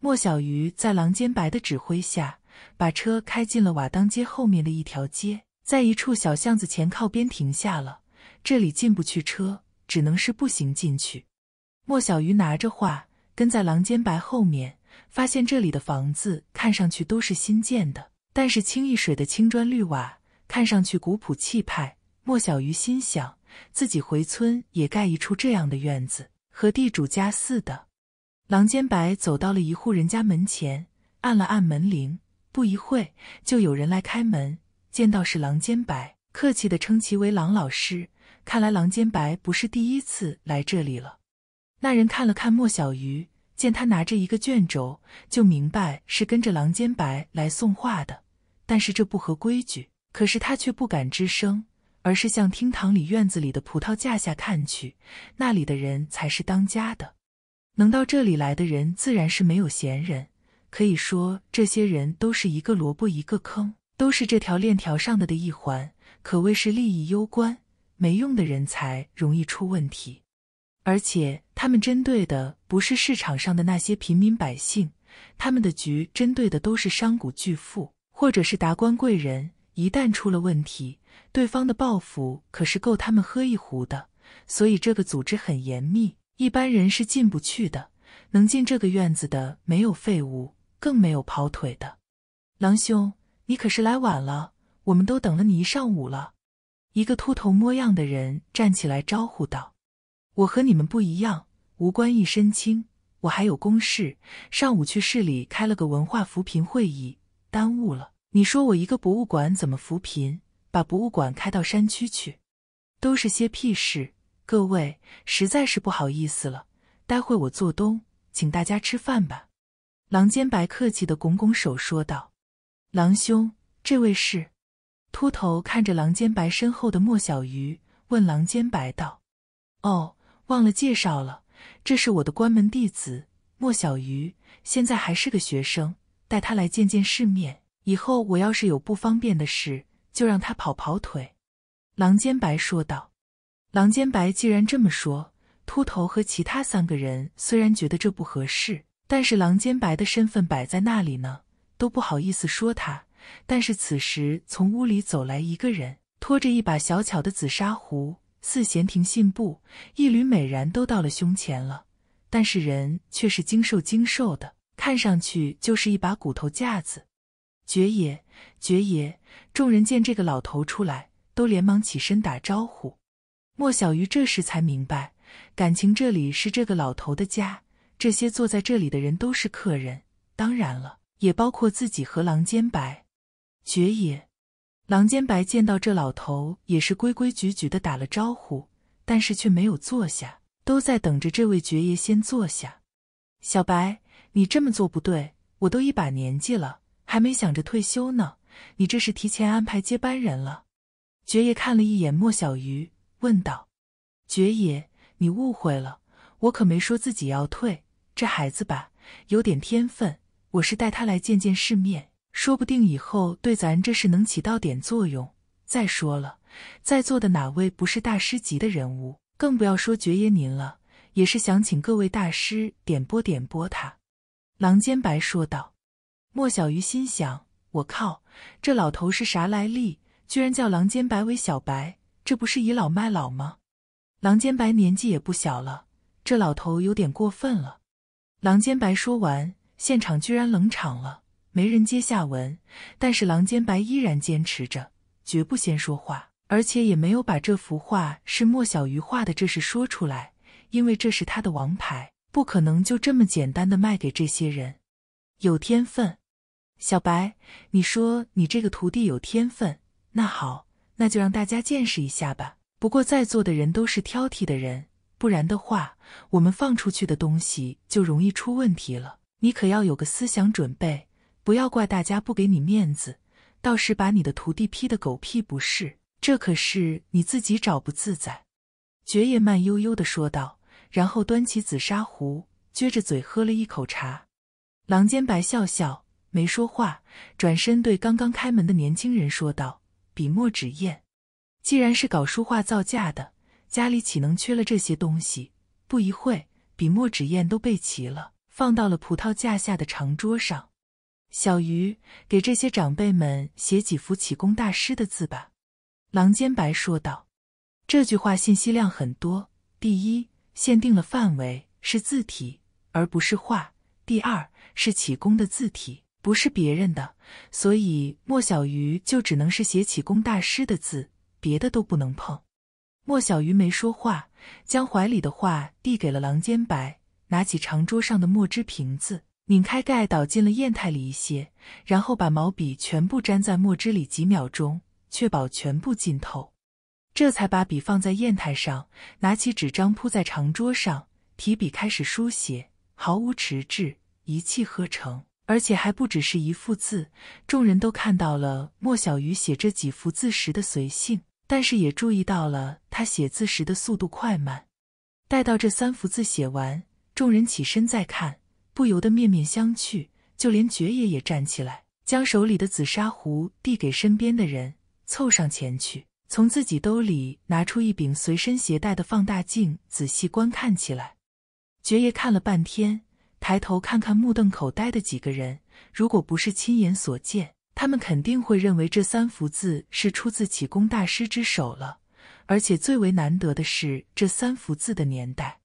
莫小鱼在郎间白的指挥下，把车开进了瓦当街后面的一条街，在一处小巷子前靠边停下了。这里进不去车，只能是步行进去。莫小鱼拿着画，跟在郎间白后面，发现这里的房子看上去都是新建的，但是清一水的青砖绿瓦。看上去古朴气派，莫小鱼心想，自己回村也盖一处这样的院子，和地主家似的。郎间白走到了一户人家门前，按了按门铃，不一会就有人来开门。见到是郎间白，客气的称其为郎老师。看来郎间白不是第一次来这里了。那人看了看莫小鱼，见他拿着一个卷轴，就明白是跟着郎间白来送画的，但是这不合规矩。可是他却不敢吱声，而是向厅堂里、院子里的葡萄架下看去。那里的人才是当家的，能到这里来的人自然是没有闲人。可以说，这些人都是一个萝卜一个坑，都是这条链条上的的一环，可谓是利益攸关。没用的人才容易出问题，而且他们针对的不是市场上的那些平民百姓，他们的局针对的都是商贾巨富或者是达官贵人。一旦出了问题，对方的报复可是够他们喝一壶的。所以这个组织很严密，一般人是进不去的。能进这个院子的，没有废物，更没有跑腿的。狼兄，你可是来晚了，我们都等了你一上午了。一个秃头摸样的人站起来招呼道：“我和你们不一样，无官一身轻，我还有公事，上午去市里开了个文化扶贫会议，耽误了。”你说我一个博物馆怎么扶贫？把博物馆开到山区去，都是些屁事。各位实在是不好意思了，待会我做东，请大家吃饭吧。狼间白客气的拱拱手说道：“狼兄，这位是……”秃头看着狼间白身后的莫小鱼，问狼间白道：“哦，忘了介绍了，这是我的关门弟子莫小鱼，现在还是个学生，带他来见见世面。”以后我要是有不方便的事，就让他跑跑腿。”郎间白说道。“郎间白既然这么说，秃头和其他三个人虽然觉得这不合适，但是郎间白的身份摆在那里呢，都不好意思说他。但是此时从屋里走来一个人，拖着一把小巧的紫砂壶，似闲庭信步，一缕美髯都到了胸前了，但是人却是精瘦精瘦的，看上去就是一把骨头架子。”爵爷，爵爷！众人见这个老头出来，都连忙起身打招呼。莫小鱼这时才明白，感情这里是这个老头的家，这些坐在这里的人都是客人，当然了，也包括自己和郎间白。爵爷，郎间白见到这老头也是规规矩矩的打了招呼，但是却没有坐下，都在等着这位爵爷先坐下。小白，你这么做不对，我都一把年纪了。还没想着退休呢，你这是提前安排接班人了？爵爷看了一眼莫小鱼，问道：“爵爷，你误会了，我可没说自己要退。这孩子吧，有点天分，我是带他来见见世面，说不定以后对咱这事能起到点作用。再说了，在座的哪位不是大师级的人物？更不要说爵爷您了，也是想请各位大师点拨点拨他。”郎间白说道。莫小鱼心想：“我靠，这老头是啥来历？居然叫郎间白为小白，这不是倚老卖老吗？”郎间白年纪也不小了，这老头有点过分了。郎间白说完，现场居然冷场了，没人接下文。但是郎间白依然坚持着，绝不先说话，而且也没有把这幅画是莫小鱼画的这事说出来，因为这是他的王牌，不可能就这么简单的卖给这些人。有天分。小白，你说你这个徒弟有天分，那好，那就让大家见识一下吧。不过在座的人都是挑剔的人，不然的话，我们放出去的东西就容易出问题了。你可要有个思想准备，不要怪大家不给你面子，到时把你的徒弟批的狗屁不是，这可是你自己找不自在。”爵爷慢悠悠的说道，然后端起紫砂壶，撅着嘴喝了一口茶。郎间白笑笑。没说话，转身对刚刚开门的年轻人说道：“笔墨纸砚，既然是搞书画造假的，家里岂能缺了这些东西？”不一会笔墨纸砚都备齐了，放到了葡萄架下的长桌上。小鱼，给这些长辈们写几幅启功大师的字吧。”郎间白说道。这句话信息量很多：第一，限定了范围是字体，而不是画；第二，是启功的字体。不是别人的，所以莫小鱼就只能是写启功大师的字，别的都不能碰。莫小鱼没说话，将怀里的画递给了郎间白，拿起长桌上的墨汁瓶子，拧开盖，倒进了砚台里一些，然后把毛笔全部粘在墨汁里几秒钟，确保全部浸透，这才把笔放在砚台上，拿起纸张铺在长桌上，提笔开始书写，毫无迟滞，一气呵成。而且还不只是一幅字，众人都看到了莫小鱼写这几幅字时的随性，但是也注意到了他写字时的速度快慢。待到这三幅字写完，众人起身再看，不由得面面相觑，就连爵爷也站起来，将手里的紫砂壶递给身边的人，凑上前去，从自己兜里拿出一柄随身携带的放大镜，仔细观看起来。爵爷看了半天。抬头看看，目瞪口呆的几个人，如果不是亲眼所见，他们肯定会认为这三幅字是出自启功大师之手了。而且最为难得的是，这三幅字的年代。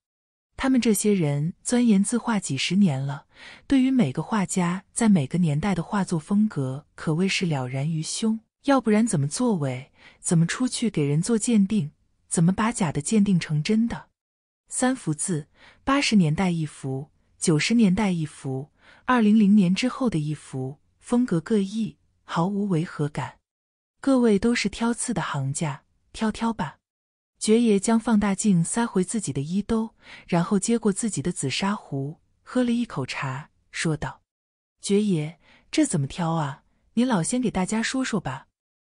他们这些人钻研字画几十年了，对于每个画家在每个年代的画作风格，可谓是了然于胸。要不然怎么作为？怎么出去给人做鉴定？怎么把假的鉴定成真的？三幅字，八十年代一幅。九十年代一幅，二零零年之后的一幅，风格各异，毫无违和感。各位都是挑刺的行家，挑挑吧。爵爷将放大镜塞回自己的衣兜，然后接过自己的紫砂壶，喝了一口茶，说道：“爵爷，这怎么挑啊？您老先给大家说说吧。”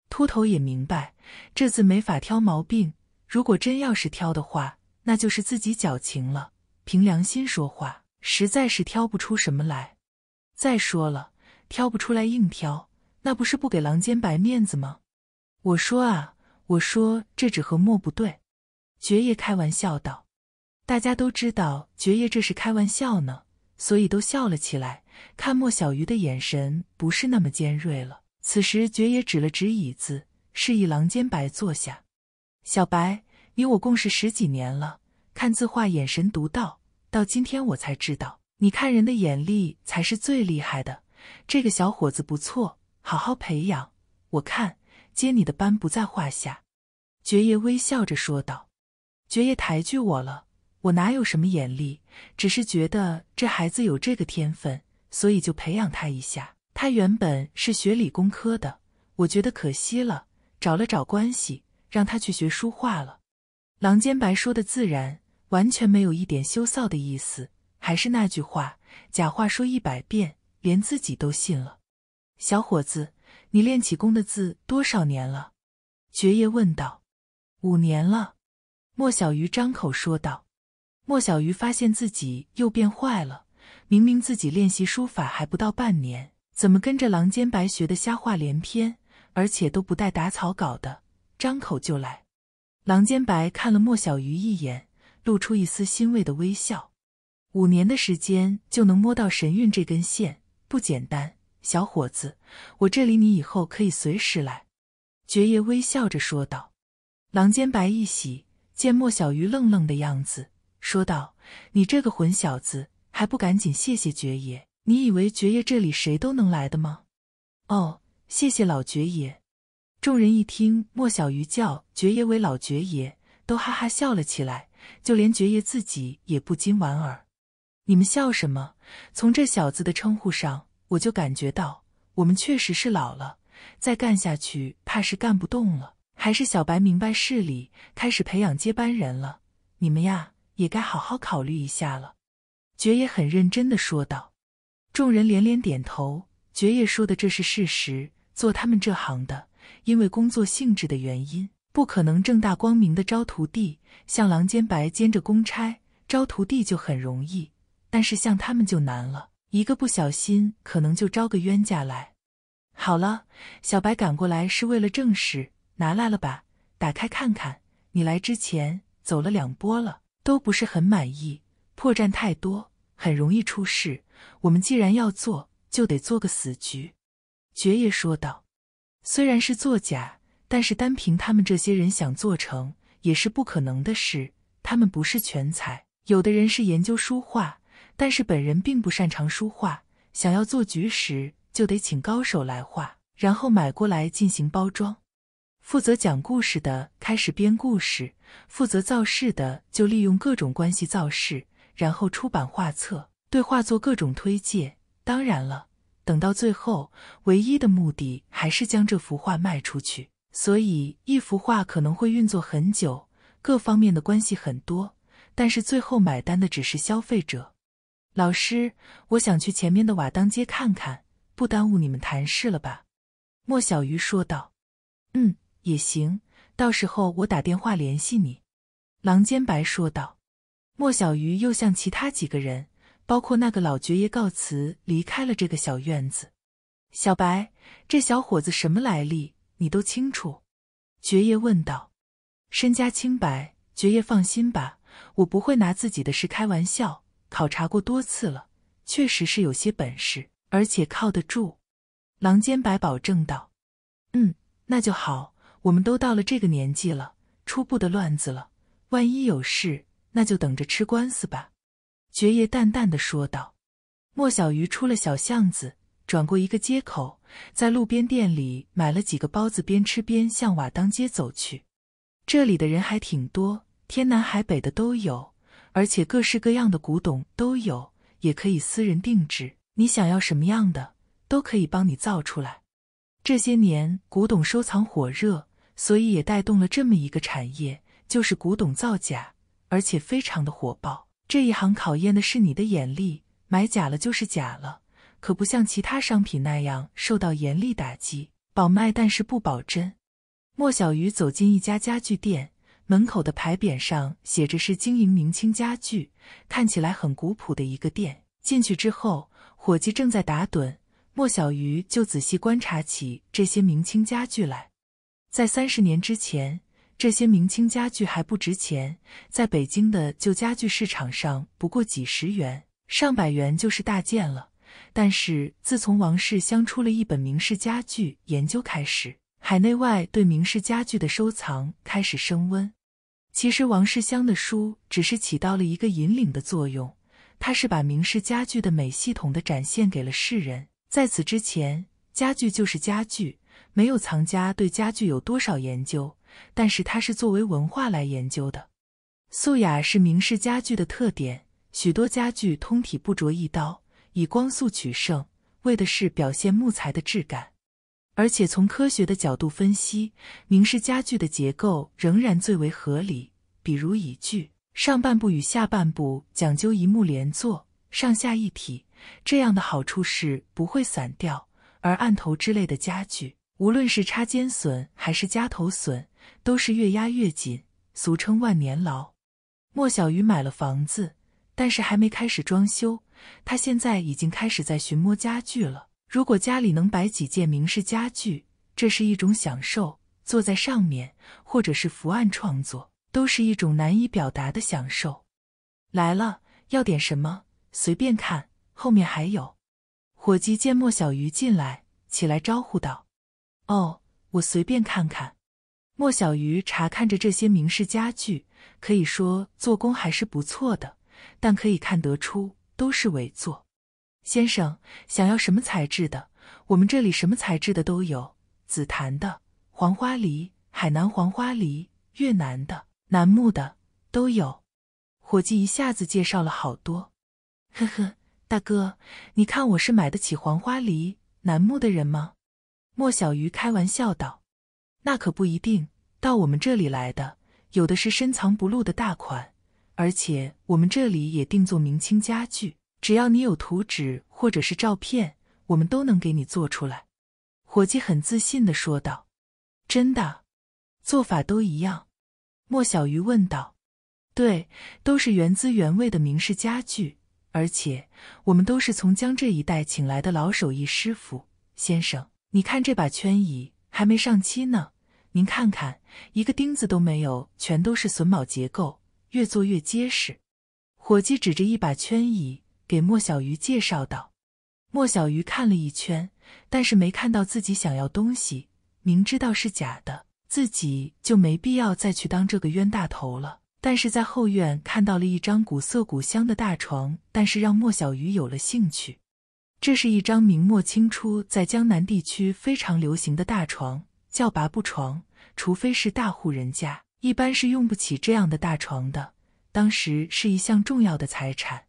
秃头也明白，这字没法挑毛病。如果真要是挑的话，那就是自己矫情了。凭良心说话。实在是挑不出什么来，再说了，挑不出来硬挑，那不是不给郎间白面子吗？我说啊，我说这纸和墨不对。爵爷开玩笑道：“大家都知道爵爷这是开玩笑呢，所以都笑了起来，看莫小鱼的眼神不是那么尖锐了。”此时，爵爷指了指椅子，示意郎间白坐下：“小白，你我共事十几年了，看字画眼神独到。”到今天我才知道，你看人的眼力才是最厉害的。这个小伙子不错，好好培养，我看接你的班不在话下。”爵爷微笑着说道，“爵爷抬举我了，我哪有什么眼力，只是觉得这孩子有这个天分，所以就培养他一下。他原本是学理工科的，我觉得可惜了，找了找关系，让他去学书画了。”郎间白说的自然。完全没有一点羞臊的意思，还是那句话，假话说一百遍，连自己都信了。小伙子，你练起功的字多少年了？爵爷问道。五年了，莫小鱼张口说道。莫小鱼发现自己又变坏了，明明自己练习书法还不到半年，怎么跟着郎间白学的瞎话连篇，而且都不带打草稿的，张口就来。郎间白看了莫小鱼一眼。露出一丝欣慰的微笑。五年的时间就能摸到神韵这根线，不简单，小伙子。我这里你以后可以随时来。”爵爷微笑着说道。郎间白一喜，见莫小鱼愣愣的样子，说道：“你这个混小子，还不赶紧谢谢爵爷？你以为爵爷这里谁都能来的吗？”“哦，谢谢老爵爷。”众人一听莫小鱼叫爵爷为老爵爷，都哈哈笑了起来。就连爵爷自己也不禁莞尔。你们笑什么？从这小子的称呼上，我就感觉到我们确实是老了，再干下去怕是干不动了。还是小白明白事理，开始培养接班人了。你们呀，也该好好考虑一下了。爵爷很认真的说道。众人连连点头。爵爷说的这是事实。做他们这行的，因为工作性质的原因。不可能正大光明的招徒弟，像郎间白兼着公差招徒弟就很容易，但是像他们就难了，一个不小心可能就招个冤家来。好了，小白赶过来是为了正事，拿来了吧？打开看看。你来之前走了两波了，都不是很满意，破绽太多，很容易出事。我们既然要做，就得做个死局。”爵爷说道，“虽然是作假。”但是单凭他们这些人想做成也是不可能的事。他们不是全才，有的人是研究书画，但是本人并不擅长书画。想要做局时，就得请高手来画，然后买过来进行包装。负责讲故事的开始编故事，负责造势的就利用各种关系造势，然后出版画册，对画作各种推介。当然了，等到最后，唯一的目的还是将这幅画卖出去。所以一幅画可能会运作很久，各方面的关系很多，但是最后买单的只是消费者。老师，我想去前面的瓦当街看看，不耽误你们谈事了吧？莫小鱼说道。嗯，也行，到时候我打电话联系你。郎间白说道。莫小鱼又向其他几个人，包括那个老爵爷告辞，离开了这个小院子。小白，这小伙子什么来历？你都清楚，爵爷问道。身家清白，爵爷放心吧，我不会拿自己的事开玩笑。考察过多次了，确实是有些本事，而且靠得住。郎间白保证道。嗯，那就好。我们都到了这个年纪了，出不得乱子了。万一有事，那就等着吃官司吧。爵爷淡淡的说道。莫小鱼出了小巷子。转过一个街口，在路边店里买了几个包子，边吃边向瓦当街走去。这里的人还挺多，天南海北的都有，而且各式各样的古董都有，也可以私人定制。你想要什么样的，都可以帮你造出来。这些年古董收藏火热，所以也带动了这么一个产业，就是古董造假，而且非常的火爆。这一行考验的是你的眼力，买假了就是假了。可不像其他商品那样受到严厉打击，保卖但是不保真。莫小鱼走进一家家具店，门口的牌匾上写着“是经营明清家具”，看起来很古朴的一个店。进去之后，伙计正在打盹，莫小鱼就仔细观察起这些明清家具来。在三十年之前，这些明清家具还不值钱，在北京的旧家具市场上，不过几十元、上百元就是大件了。但是自从王世襄出了一本《明式家具研究》开始，海内外对明式家具的收藏开始升温。其实王世襄的书只是起到了一个引领的作用，他是把明式家具的美系统的展现给了世人。在此之前，家具就是家具，没有藏家对家具有多少研究，但是他是作为文化来研究的。素雅是明式家具的特点，许多家具通体不着一刀。以光速取胜，为的是表现木材的质感。而且从科学的角度分析，明式家具的结构仍然最为合理。比如椅具，上半部与下半部讲究一木连坐，上下一体，这样的好处是不会散掉。而案头之类的家具，无论是插肩榫还是夹头榫，都是越压越紧，俗称万年牢。莫小鱼买了房子。但是还没开始装修，他现在已经开始在寻摸家具了。如果家里能摆几件明式家具，这是一种享受。坐在上面，或者是伏案创作，都是一种难以表达的享受。来了，要点什么？随便看，后面还有。伙计见莫小鱼进来，起来招呼道：“哦，我随便看看。”莫小鱼查看着这些明式家具，可以说做工还是不错的。但可以看得出都是伪作。先生想要什么材质的？我们这里什么材质的都有：紫檀的、黄花梨、海南黄花梨、越南的、楠木的都有。伙计一下子介绍了好多。呵呵，大哥，你看我是买得起黄花梨、楠木的人吗？莫小鱼开玩笑道：“那可不一定，到我们这里来的，有的是深藏不露的大款。”而且我们这里也定做明清家具，只要你有图纸或者是照片，我们都能给你做出来。”伙计很自信的说道。“真的？做法都一样？”莫小鱼问道。“对，都是原汁原味的明式家具，而且我们都是从江浙一带请来的老手艺师傅。”先生，你看这把圈椅还没上漆呢，您看看，一个钉子都没有，全都是榫卯结构。越做越结实。伙计指着一把圈椅，给莫小鱼介绍道：“莫小鱼看了一圈，但是没看到自己想要东西。明知道是假的，自己就没必要再去当这个冤大头了。但是在后院看到了一张古色古香的大床，但是让莫小鱼有了兴趣。这是一张明末清初在江南地区非常流行的大床，叫拔步床，除非是大户人家。”一般是用不起这样的大床的，当时是一项重要的财产，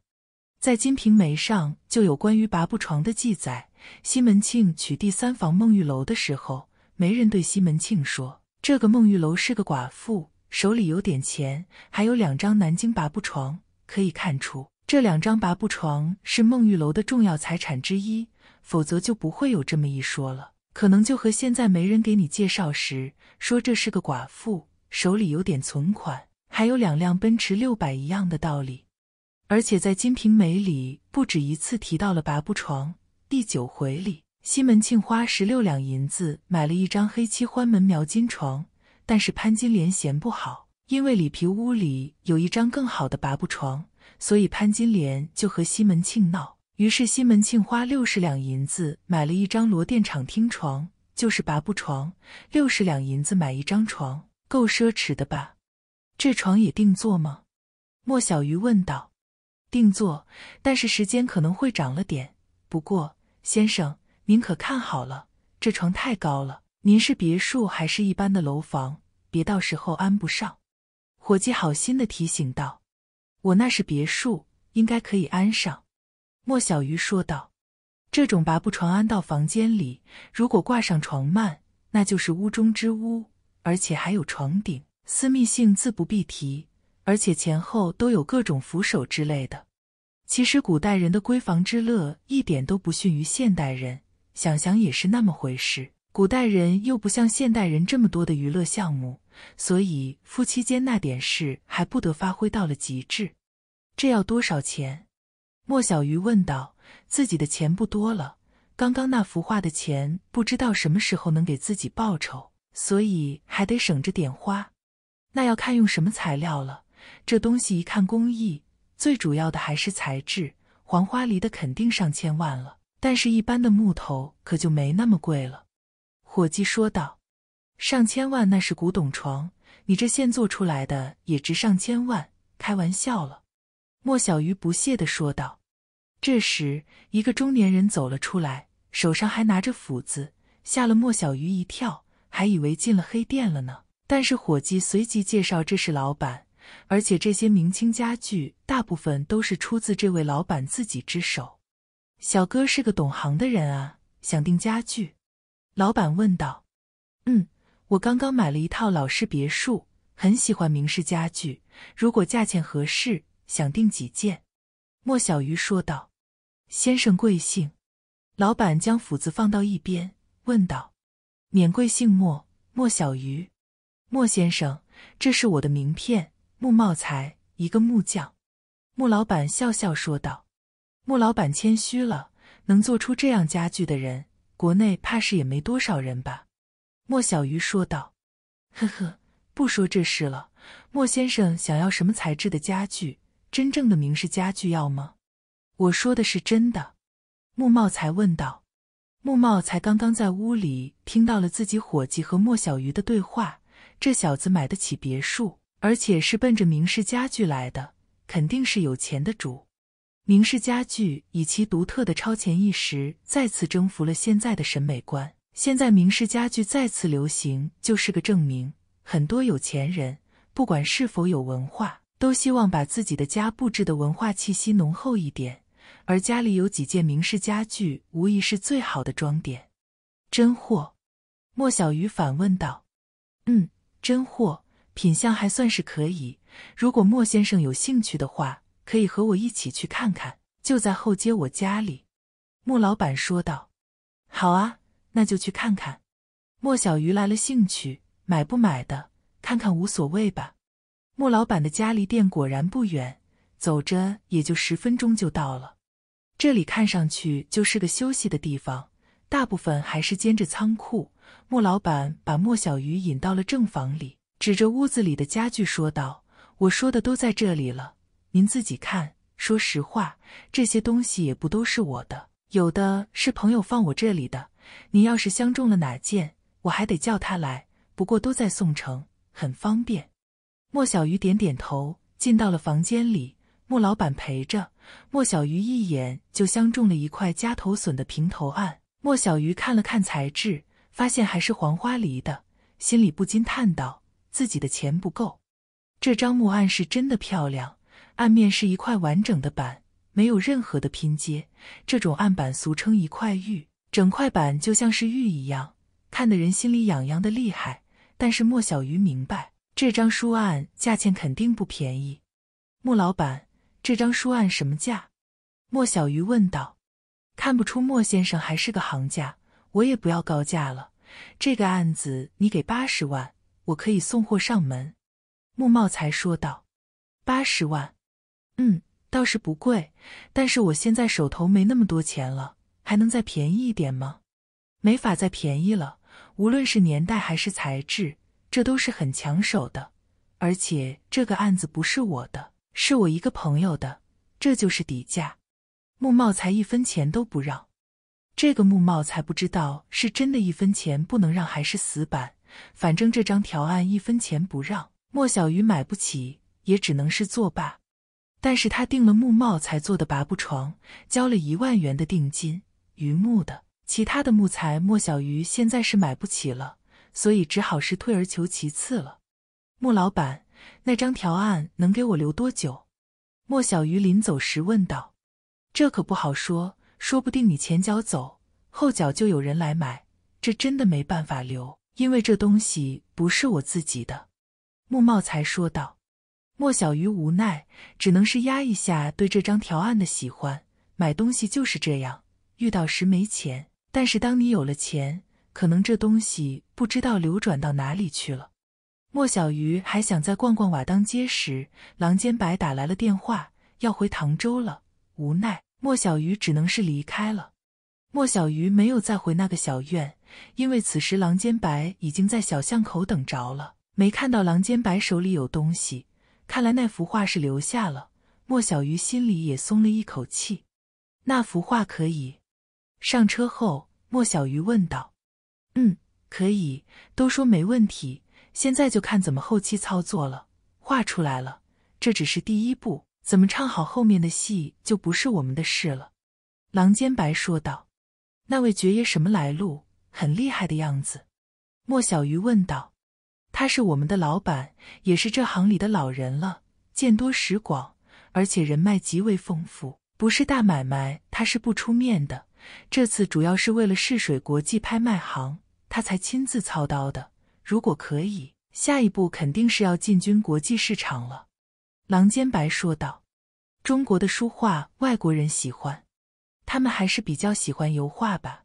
在《金瓶梅》上就有关于拔步床的记载。西门庆娶第三房孟玉楼的时候，媒人对西门庆说：“这个孟玉楼是个寡妇，手里有点钱，还有两张南京拔步床。”可以看出，这两张拔步床是孟玉楼的重要财产之一，否则就不会有这么一说了。可能就和现在媒人给你介绍时说这是个寡妇。手里有点存款，还有两辆奔驰六百一样的道理。而且在《金瓶梅》里不止一次提到了拔步床。第九回里，西门庆花十六两银子买了一张黑漆欢门描金床，但是潘金莲嫌不好，因为里皮屋里有一张更好的拔步床，所以潘金莲就和西门庆闹。于是西门庆花六十两银子买了一张罗店厂厅床，就是拔步床。六十两银子买一张床。够奢侈的吧？这床也定做吗？莫小鱼问道。定做，但是时间可能会长了点。不过，先生，您可看好了，这床太高了。您是别墅还是一般的楼房？别到时候安不上。伙计好心的提醒道。我那是别墅，应该可以安上。莫小鱼说道。这种薄布床安到房间里，如果挂上床幔，那就是屋中之屋。而且还有床顶，私密性自不必提，而且前后都有各种扶手之类的。其实古代人的闺房之乐一点都不逊于现代人，想想也是那么回事。古代人又不像现代人这么多的娱乐项目，所以夫妻间那点事还不得发挥到了极致？这要多少钱？莫小鱼问道。自己的钱不多了，刚刚那幅画的钱不知道什么时候能给自己报酬。所以还得省着点花，那要看用什么材料了。这东西一看工艺，最主要的还是材质。黄花梨的肯定上千万了，但是一般的木头可就没那么贵了。”伙计说道，“上千万那是古董床，你这现做出来的也值上千万？开玩笑了。”莫小鱼不屑地说道。这时，一个中年人走了出来，手上还拿着斧子，吓了莫小鱼一跳。还以为进了黑店了呢，但是伙计随即介绍这是老板，而且这些明清家具大部分都是出自这位老板自己之手。小哥是个懂行的人啊，想订家具。老板问道：“嗯，我刚刚买了一套老式别墅，很喜欢明式家具，如果价钱合适，想订几件。”莫小鱼说道：“先生贵姓？”老板将斧子放到一边，问道。免贵姓莫，莫小鱼，莫先生，这是我的名片。穆茂才，一个木匠。穆老板笑笑说道：“穆老板谦虚了，能做出这样家具的人，国内怕是也没多少人吧？”莫小鱼说道：“呵呵，不说这事了。莫先生想要什么材质的家具？真正的明式家具要吗？”我说的是真的。穆茂才问道。木茂才刚刚在屋里听到了自己伙计和莫小鱼的对话。这小子买得起别墅，而且是奔着明式家具来的，肯定是有钱的主。明式家具以其独特的超前意识，再次征服了现在的审美观。现在明式家具再次流行，就是个证明。很多有钱人，不管是否有文化，都希望把自己的家布置的文化气息浓厚一点。而家里有几件明式家具，无疑是最好的装点。真货，莫小鱼反问道：“嗯，真货，品相还算是可以。如果莫先生有兴趣的话，可以和我一起去看看，就在后街我家里。”莫老板说道：“好啊，那就去看看。”莫小鱼来了兴趣，买不买的，看看无所谓吧。莫老板的家离店果然不远，走着也就十分钟就到了。这里看上去就是个休息的地方，大部分还是兼着仓库。莫老板把莫小鱼引到了正房里，指着屋子里的家具说道：“我说的都在这里了，您自己看。说实话，这些东西也不都是我的，有的是朋友放我这里的。您要是相中了哪件，我还得叫他来。不过都在宋城，很方便。”莫小鱼点点头，进到了房间里，莫老板陪着。莫小鱼一眼就相中了一块夹头榫的平头案。莫小鱼看了看材质，发现还是黄花梨的，心里不禁叹道：“自己的钱不够。”这张木案是真的漂亮，案面是一块完整的板，没有任何的拼接。这种案板俗称一块玉，整块板就像是玉一样，看得人心里痒痒的厉害。但是莫小鱼明白，这张书案价钱肯定不便宜。木老板。这张书案什么价？莫小鱼问道。看不出莫先生还是个行家，我也不要高价了。这个案子你给八十万，我可以送货上门。”穆茂才说道。“八十万，嗯，倒是不贵。但是我现在手头没那么多钱了，还能再便宜一点吗？没法再便宜了。无论是年代还是材质，这都是很抢手的。而且这个案子不是我的。”是我一个朋友的，这就是底价。木茂才一分钱都不让。这个木茂才不知道是真的一分钱不能让，还是死板。反正这张条案一分钱不让，莫小鱼买不起，也只能是作罢。但是他订了木茂才做的拔布床，交了一万元的定金。榆木的，其他的木材莫小鱼现在是买不起了，所以只好是退而求其次了。木老板。那张条案能给我留多久？莫小鱼临走时问道。这可不好说，说不定你前脚走，后脚就有人来买，这真的没办法留，因为这东西不是我自己的。”穆茂才说道。莫小鱼无奈，只能是压一下对这张条案的喜欢。买东西就是这样，遇到时没钱，但是当你有了钱，可能这东西不知道流转到哪里去了。莫小鱼还想再逛逛瓦当街时，郎间白打来了电话，要回唐州了。无奈，莫小鱼只能是离开了。莫小鱼没有再回那个小院，因为此时郎间白已经在小巷口等着了。没看到郎间白手里有东西，看来那幅画是留下了。莫小鱼心里也松了一口气。那幅画可以？上车后，莫小鱼问道：“嗯，可以，都说没问题。”现在就看怎么后期操作了。画出来了，这只是第一步。怎么唱好后面的戏，就不是我们的事了。”郎间白说道。“那位爵爷什么来路？很厉害的样子。”莫小鱼问道。“他是我们的老板，也是这行里的老人了，见多识广，而且人脉极为丰富。不是大买卖，他是不出面的。这次主要是为了试水国际拍卖行，他才亲自操刀的。”如果可以，下一步肯定是要进军国际市场了。”郎间白说道。“中国的书画，外国人喜欢，他们还是比较喜欢油画吧？”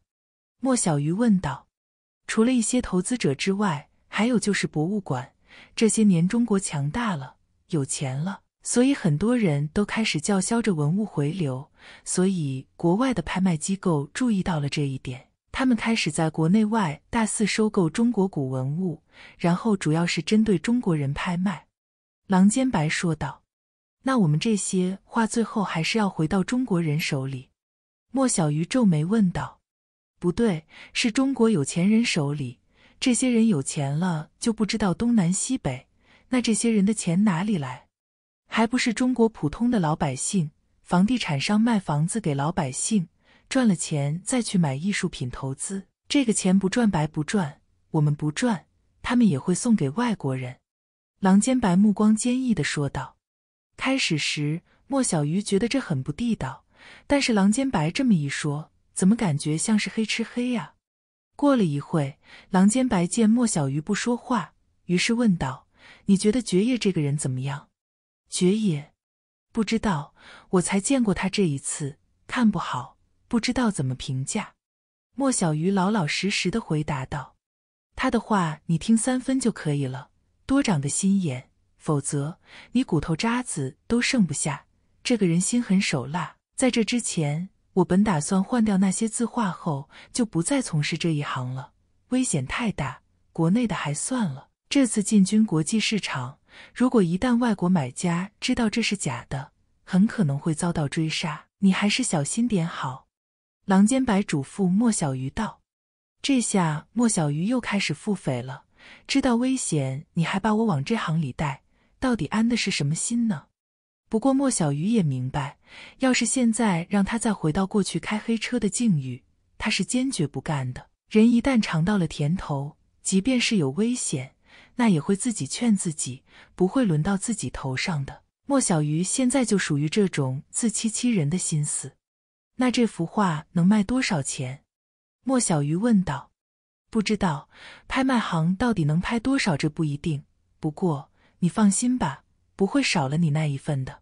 莫小鱼问道。“除了一些投资者之外，还有就是博物馆。这些年，中国强大了，有钱了，所以很多人都开始叫嚣着文物回流，所以国外的拍卖机构注意到了这一点。”他们开始在国内外大肆收购中国古文物，然后主要是针对中国人拍卖。”郎坚白说道。“那我们这些画最后还是要回到中国人手里？”莫小鱼皱眉问道。“不对，是中国有钱人手里。这些人有钱了就不知道东南西北。那这些人的钱哪里来？还不是中国普通的老百姓，房地产商卖房子给老百姓。”赚了钱再去买艺术品投资，这个钱不赚白不赚。我们不赚，他们也会送给外国人。”郎间白目光坚毅地说道。开始时，莫小鱼觉得这很不地道，但是郎间白这么一说，怎么感觉像是黑吃黑呀？过了一会，郎间白见莫小鱼不说话，于是问道：“你觉得爵爷这个人怎么样？”爵爷，不知道，我才见过他这一次，看不好。不知道怎么评价，莫小鱼老老实实的回答道：“他的话你听三分就可以了，多长个心眼，否则你骨头渣子都剩不下。这个人心狠手辣，在这之前，我本打算换掉那些字画后就不再从事这一行了，危险太大。国内的还算了，这次进军国际市场，如果一旦外国买家知道这是假的，很可能会遭到追杀。你还是小心点好。”郎间白嘱咐莫小鱼道：“这下莫小鱼又开始腹诽了。知道危险，你还把我往这行里带，到底安的是什么心呢？”不过莫小鱼也明白，要是现在让他再回到过去开黑车的境遇，他是坚决不干的。人一旦尝到了甜头，即便是有危险，那也会自己劝自己，不会轮到自己头上的。莫小鱼现在就属于这种自欺欺人的心思。那这幅画能卖多少钱？莫小鱼问道。不知道，拍卖行到底能拍多少，这不一定。不过你放心吧，不会少了你那一份的。”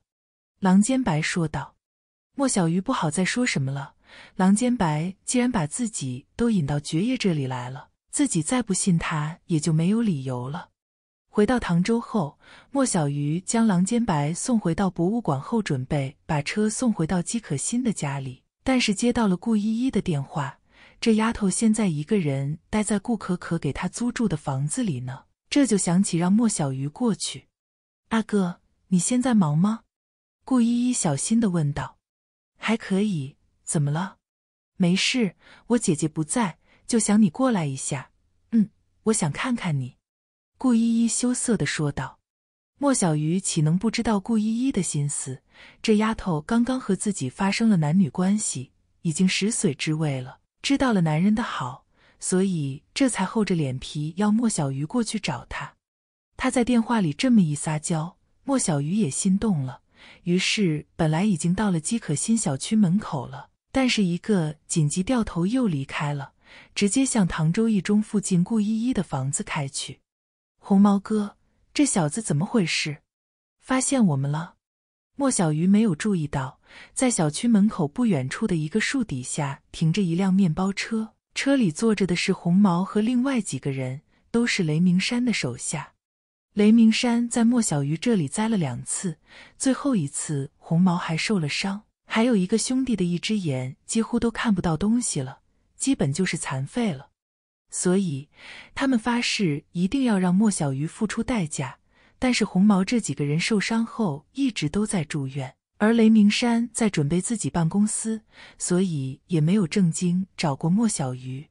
郎间白说道。莫小鱼不好再说什么了。郎间白既然把自己都引到爵爷这里来了，自己再不信他也就没有理由了。回到唐州后，莫小鱼将郎间白送回到博物馆后，准备把车送回到姬可欣的家里。但是接到了顾依依的电话，这丫头现在一个人待在顾可可给她租住的房子里呢，这就想起让莫小鱼过去。阿哥，你现在忙吗？顾依依小心的问道。还可以，怎么了？没事，我姐姐不在，就想你过来一下。嗯，我想看看你。顾依依羞涩的说道。莫小鱼岂能不知道顾依依的心思？这丫头刚刚和自己发生了男女关系，已经十岁之位了，知道了男人的好，所以这才厚着脸皮要莫小鱼过去找她。她在电话里这么一撒娇，莫小鱼也心动了。于是，本来已经到了姬可心小区门口了，但是一个紧急掉头又离开了，直接向唐州一中附近顾依依的房子开去。红毛哥。这小子怎么回事？发现我们了？莫小鱼没有注意到，在小区门口不远处的一个树底下停着一辆面包车，车里坐着的是红毛和另外几个人，都是雷明山的手下。雷明山在莫小鱼这里栽了两次，最后一次红毛还受了伤，还有一个兄弟的一只眼几乎都看不到东西了，基本就是残废了。所以，他们发誓一定要让莫小鱼付出代价。但是，红毛这几个人受伤后一直都在住院，而雷明山在准备自己办公司，所以也没有正经找过莫小鱼。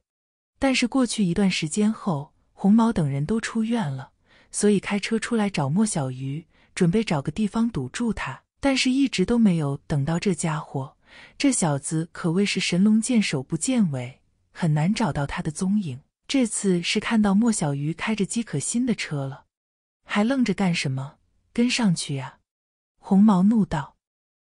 但是，过去一段时间后，红毛等人都出院了，所以开车出来找莫小鱼，准备找个地方堵住他，但是一直都没有等到这家伙。这小子可谓是神龙见首不见尾。很难找到他的踪影。这次是看到莫小鱼开着姬可心的车了，还愣着干什么？跟上去呀！红毛怒道。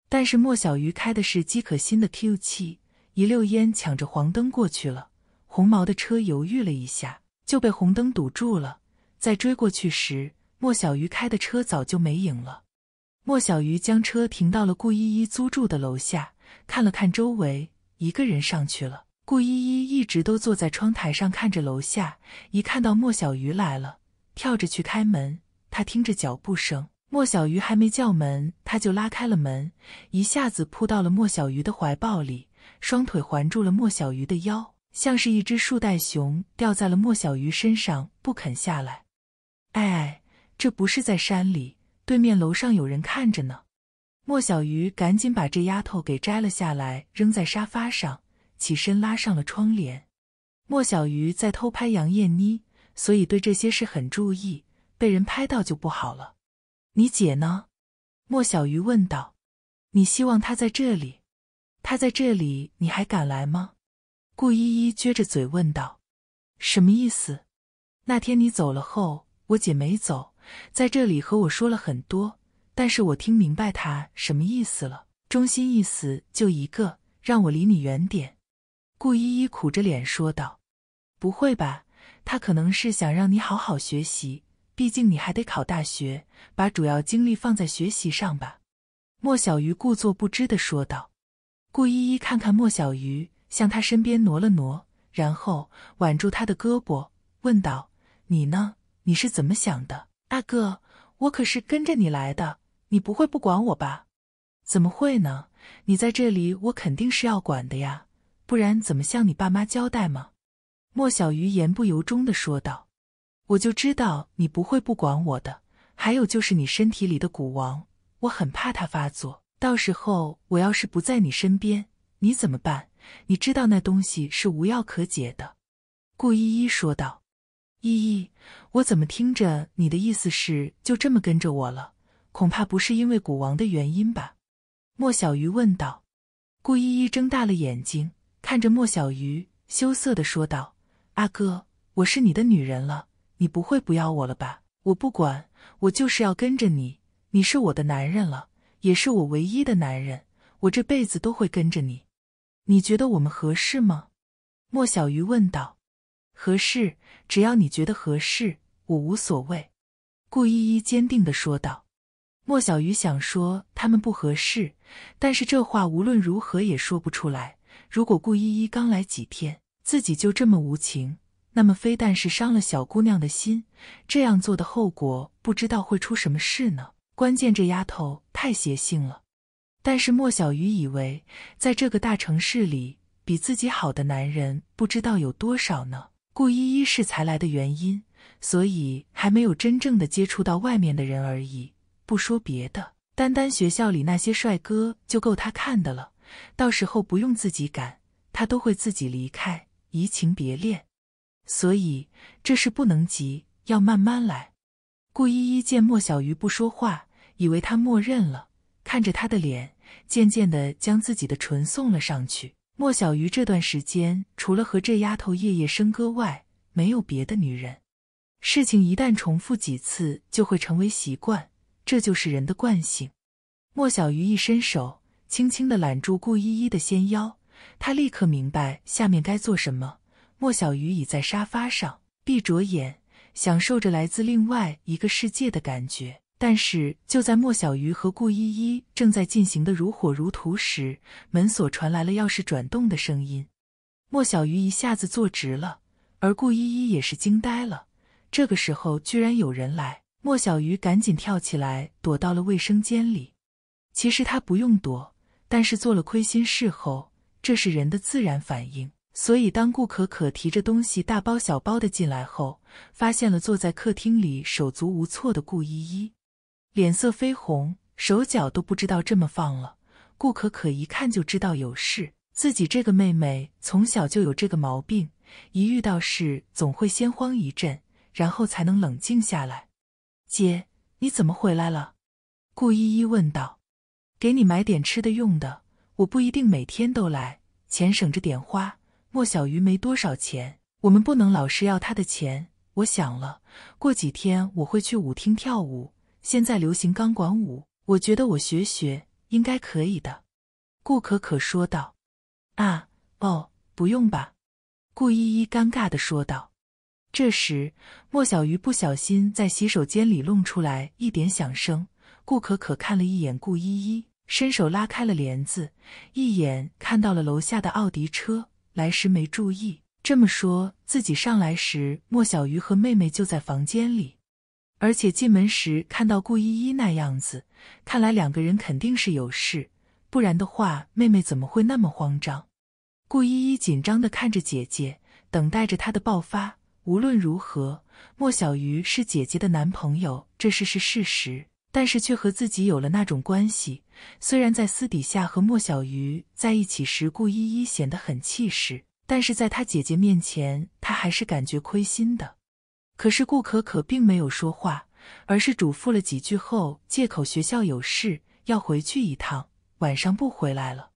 但是莫小鱼开的是姬可心的 Q 七，一溜烟抢着黄灯过去了。红毛的车犹豫了一下，就被红灯堵住了。在追过去时，莫小鱼开的车早就没影了。莫小鱼将车停到了顾依依租住的楼下，看了看周围，一个人上去了。顾依依一直都坐在窗台上看着楼下，一看到莫小鱼来了，跳着去开门。她听着脚步声，莫小鱼还没叫门，她就拉开了门，一下子扑到了莫小鱼的怀抱里，双腿环住了莫小鱼的腰，像是一只树袋熊掉在了莫小鱼身上，不肯下来。哎，这不是在山里，对面楼上有人看着呢。莫小鱼赶紧把这丫头给摘了下来，扔在沙发上。起身拉上了窗帘。莫小鱼在偷拍杨艳妮，所以对这些事很注意。被人拍到就不好了。你姐呢？莫小鱼问道。你希望她在这里？她在这里，你还敢来吗？顾依依撅着嘴问道。什么意思？那天你走了后，我姐没走，在这里和我说了很多，但是我听明白她什么意思了。中心意思就一个，让我离你远点。顾依依苦着脸说道：“不会吧，他可能是想让你好好学习，毕竟你还得考大学，把主要精力放在学习上吧。”莫小鱼故作不知的说道。顾依依看看莫小鱼，向他身边挪了挪，然后挽住他的胳膊，问道：“你呢？你是怎么想的？阿哥，我可是跟着你来的，你不会不管我吧？怎么会呢？你在这里，我肯定是要管的呀。”不然怎么向你爸妈交代吗？莫小鱼言不由衷的说道：“我就知道你不会不管我的。还有就是你身体里的蛊王，我很怕他发作。到时候我要是不在你身边，你怎么办？你知道那东西是无药可解的。”顾依依说道：“依依，我怎么听着你的意思是就这么跟着我了？恐怕不是因为蛊王的原因吧？”莫小鱼问道。顾依依睁大了眼睛。看着莫小鱼，羞涩的说道：“阿哥，我是你的女人了，你不会不要我了吧？我不管，我就是要跟着你。你是我的男人了，也是我唯一的男人，我这辈子都会跟着你。你觉得我们合适吗？”莫小鱼问道。“合适，只要你觉得合适，我无所谓。”顾依依坚定的说道。莫小鱼想说他们不合适，但是这话无论如何也说不出来。如果顾依依刚来几天，自己就这么无情，那么非但是伤了小姑娘的心，这样做的后果不知道会出什么事呢？关键这丫头太邪性了。但是莫小鱼以为，在这个大城市里，比自己好的男人不知道有多少呢？顾依依是才来的原因，所以还没有真正的接触到外面的人而已。不说别的，单单学校里那些帅哥就够他看的了。到时候不用自己赶，他都会自己离开，移情别恋。所以这事不能急，要慢慢来。顾依依见莫小鱼不说话，以为他默认了，看着他的脸，渐渐的将自己的唇送了上去。莫小鱼这段时间除了和这丫头夜夜笙歌外，没有别的女人。事情一旦重复几次，就会成为习惯，这就是人的惯性。莫小鱼一伸手。轻轻的揽住顾依依的纤腰，他立刻明白下面该做什么。莫小鱼倚在沙发上，闭着眼，享受着来自另外一个世界的感觉。但是就在莫小鱼和顾依依正在进行的如火如荼时，门锁传来了钥匙转动的声音。莫小鱼一下子坐直了，而顾依依也是惊呆了。这个时候居然有人来，莫小鱼赶紧跳起来躲到了卫生间里。其实他不用躲。但是做了亏心事后，这是人的自然反应。所以当顾可可提着东西大包小包的进来后，发现了坐在客厅里手足无措的顾依依，脸色绯红，手脚都不知道这么放了。顾可可一看就知道有事，自己这个妹妹从小就有这个毛病，一遇到事总会先慌一阵，然后才能冷静下来。姐，你怎么回来了？顾依依问道。给你买点吃的用的，我不一定每天都来，钱省着点花。莫小鱼没多少钱，我们不能老是要他的钱。我想了，过几天我会去舞厅跳舞，现在流行钢管舞，我觉得我学学应该可以的。”顾可可说道。“啊，哦，不用吧。”顾依依尴尬的说道。这时，莫小鱼不小心在洗手间里弄出来一点响声。顾可可看了一眼顾依依，伸手拉开了帘子，一眼看到了楼下的奥迪车。来时没注意，这么说，自己上来时，莫小鱼和妹妹就在房间里，而且进门时看到顾依依那样子，看来两个人肯定是有事，不然的话，妹妹怎么会那么慌张？顾依依紧张的看着姐姐，等待着她的爆发。无论如何，莫小鱼是姐姐的男朋友，这事是事实。但是却和自己有了那种关系。虽然在私底下和莫小鱼在一起时，顾依依显得很气势，但是在她姐姐面前，她还是感觉亏心的。可是顾可可并没有说话，而是嘱咐了几句后，借口学校有事要回去一趟，晚上不回来了。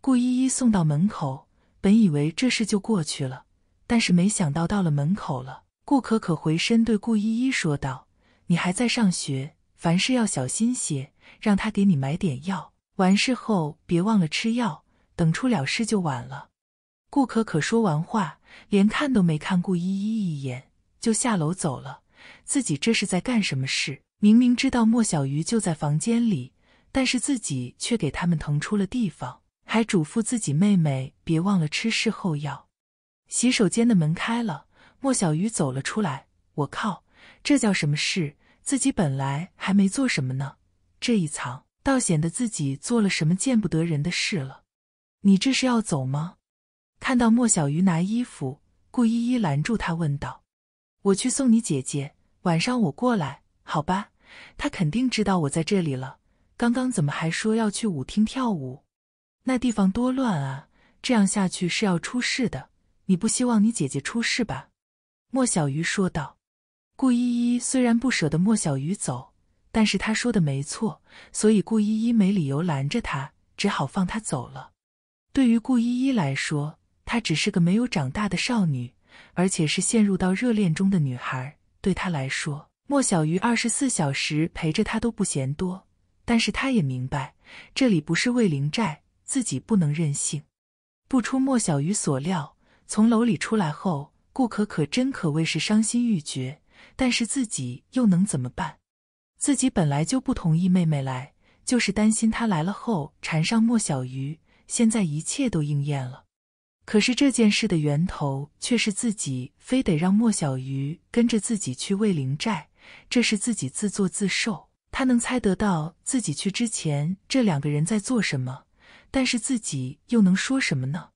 顾依依送到门口，本以为这事就过去了，但是没想到到了门口了，顾可可回身对顾依依说道：“你还在上学？”凡事要小心些，让他给你买点药。完事后别忘了吃药，等出了事就晚了。顾可可说完话，连看都没看顾依依一眼，就下楼走了。自己这是在干什么事？明明知道莫小鱼就在房间里，但是自己却给他们腾出了地方，还嘱咐自己妹妹别忘了吃事后药。洗手间的门开了，莫小鱼走了出来。我靠，这叫什么事？自己本来还没做什么呢，这一藏倒显得自己做了什么见不得人的事了。你这是要走吗？看到莫小鱼拿衣服，顾依依拦住他问道：“我去送你姐姐，晚上我过来，好吧？她肯定知道我在这里了。刚刚怎么还说要去舞厅跳舞？那地方多乱啊！这样下去是要出事的。你不希望你姐姐出事吧？”莫小鱼说道。顾依依虽然不舍得莫小鱼走，但是她说的没错，所以顾依依没理由拦着她，只好放她走了。对于顾依依来说，她只是个没有长大的少女，而且是陷入到热恋中的女孩。对她来说，莫小鱼二十四小时陪着她都不嫌多。但是她也明白，这里不是魏灵寨，自己不能任性。不出莫小鱼所料，从楼里出来后，顾可可真可谓是伤心欲绝。但是自己又能怎么办？自己本来就不同意妹妹来，就是担心她来了后缠上莫小鱼。现在一切都应验了。可是这件事的源头却是自己非得让莫小鱼跟着自己去魏灵寨，这是自己自作自受。他能猜得到自己去之前这两个人在做什么，但是自己又能说什么呢？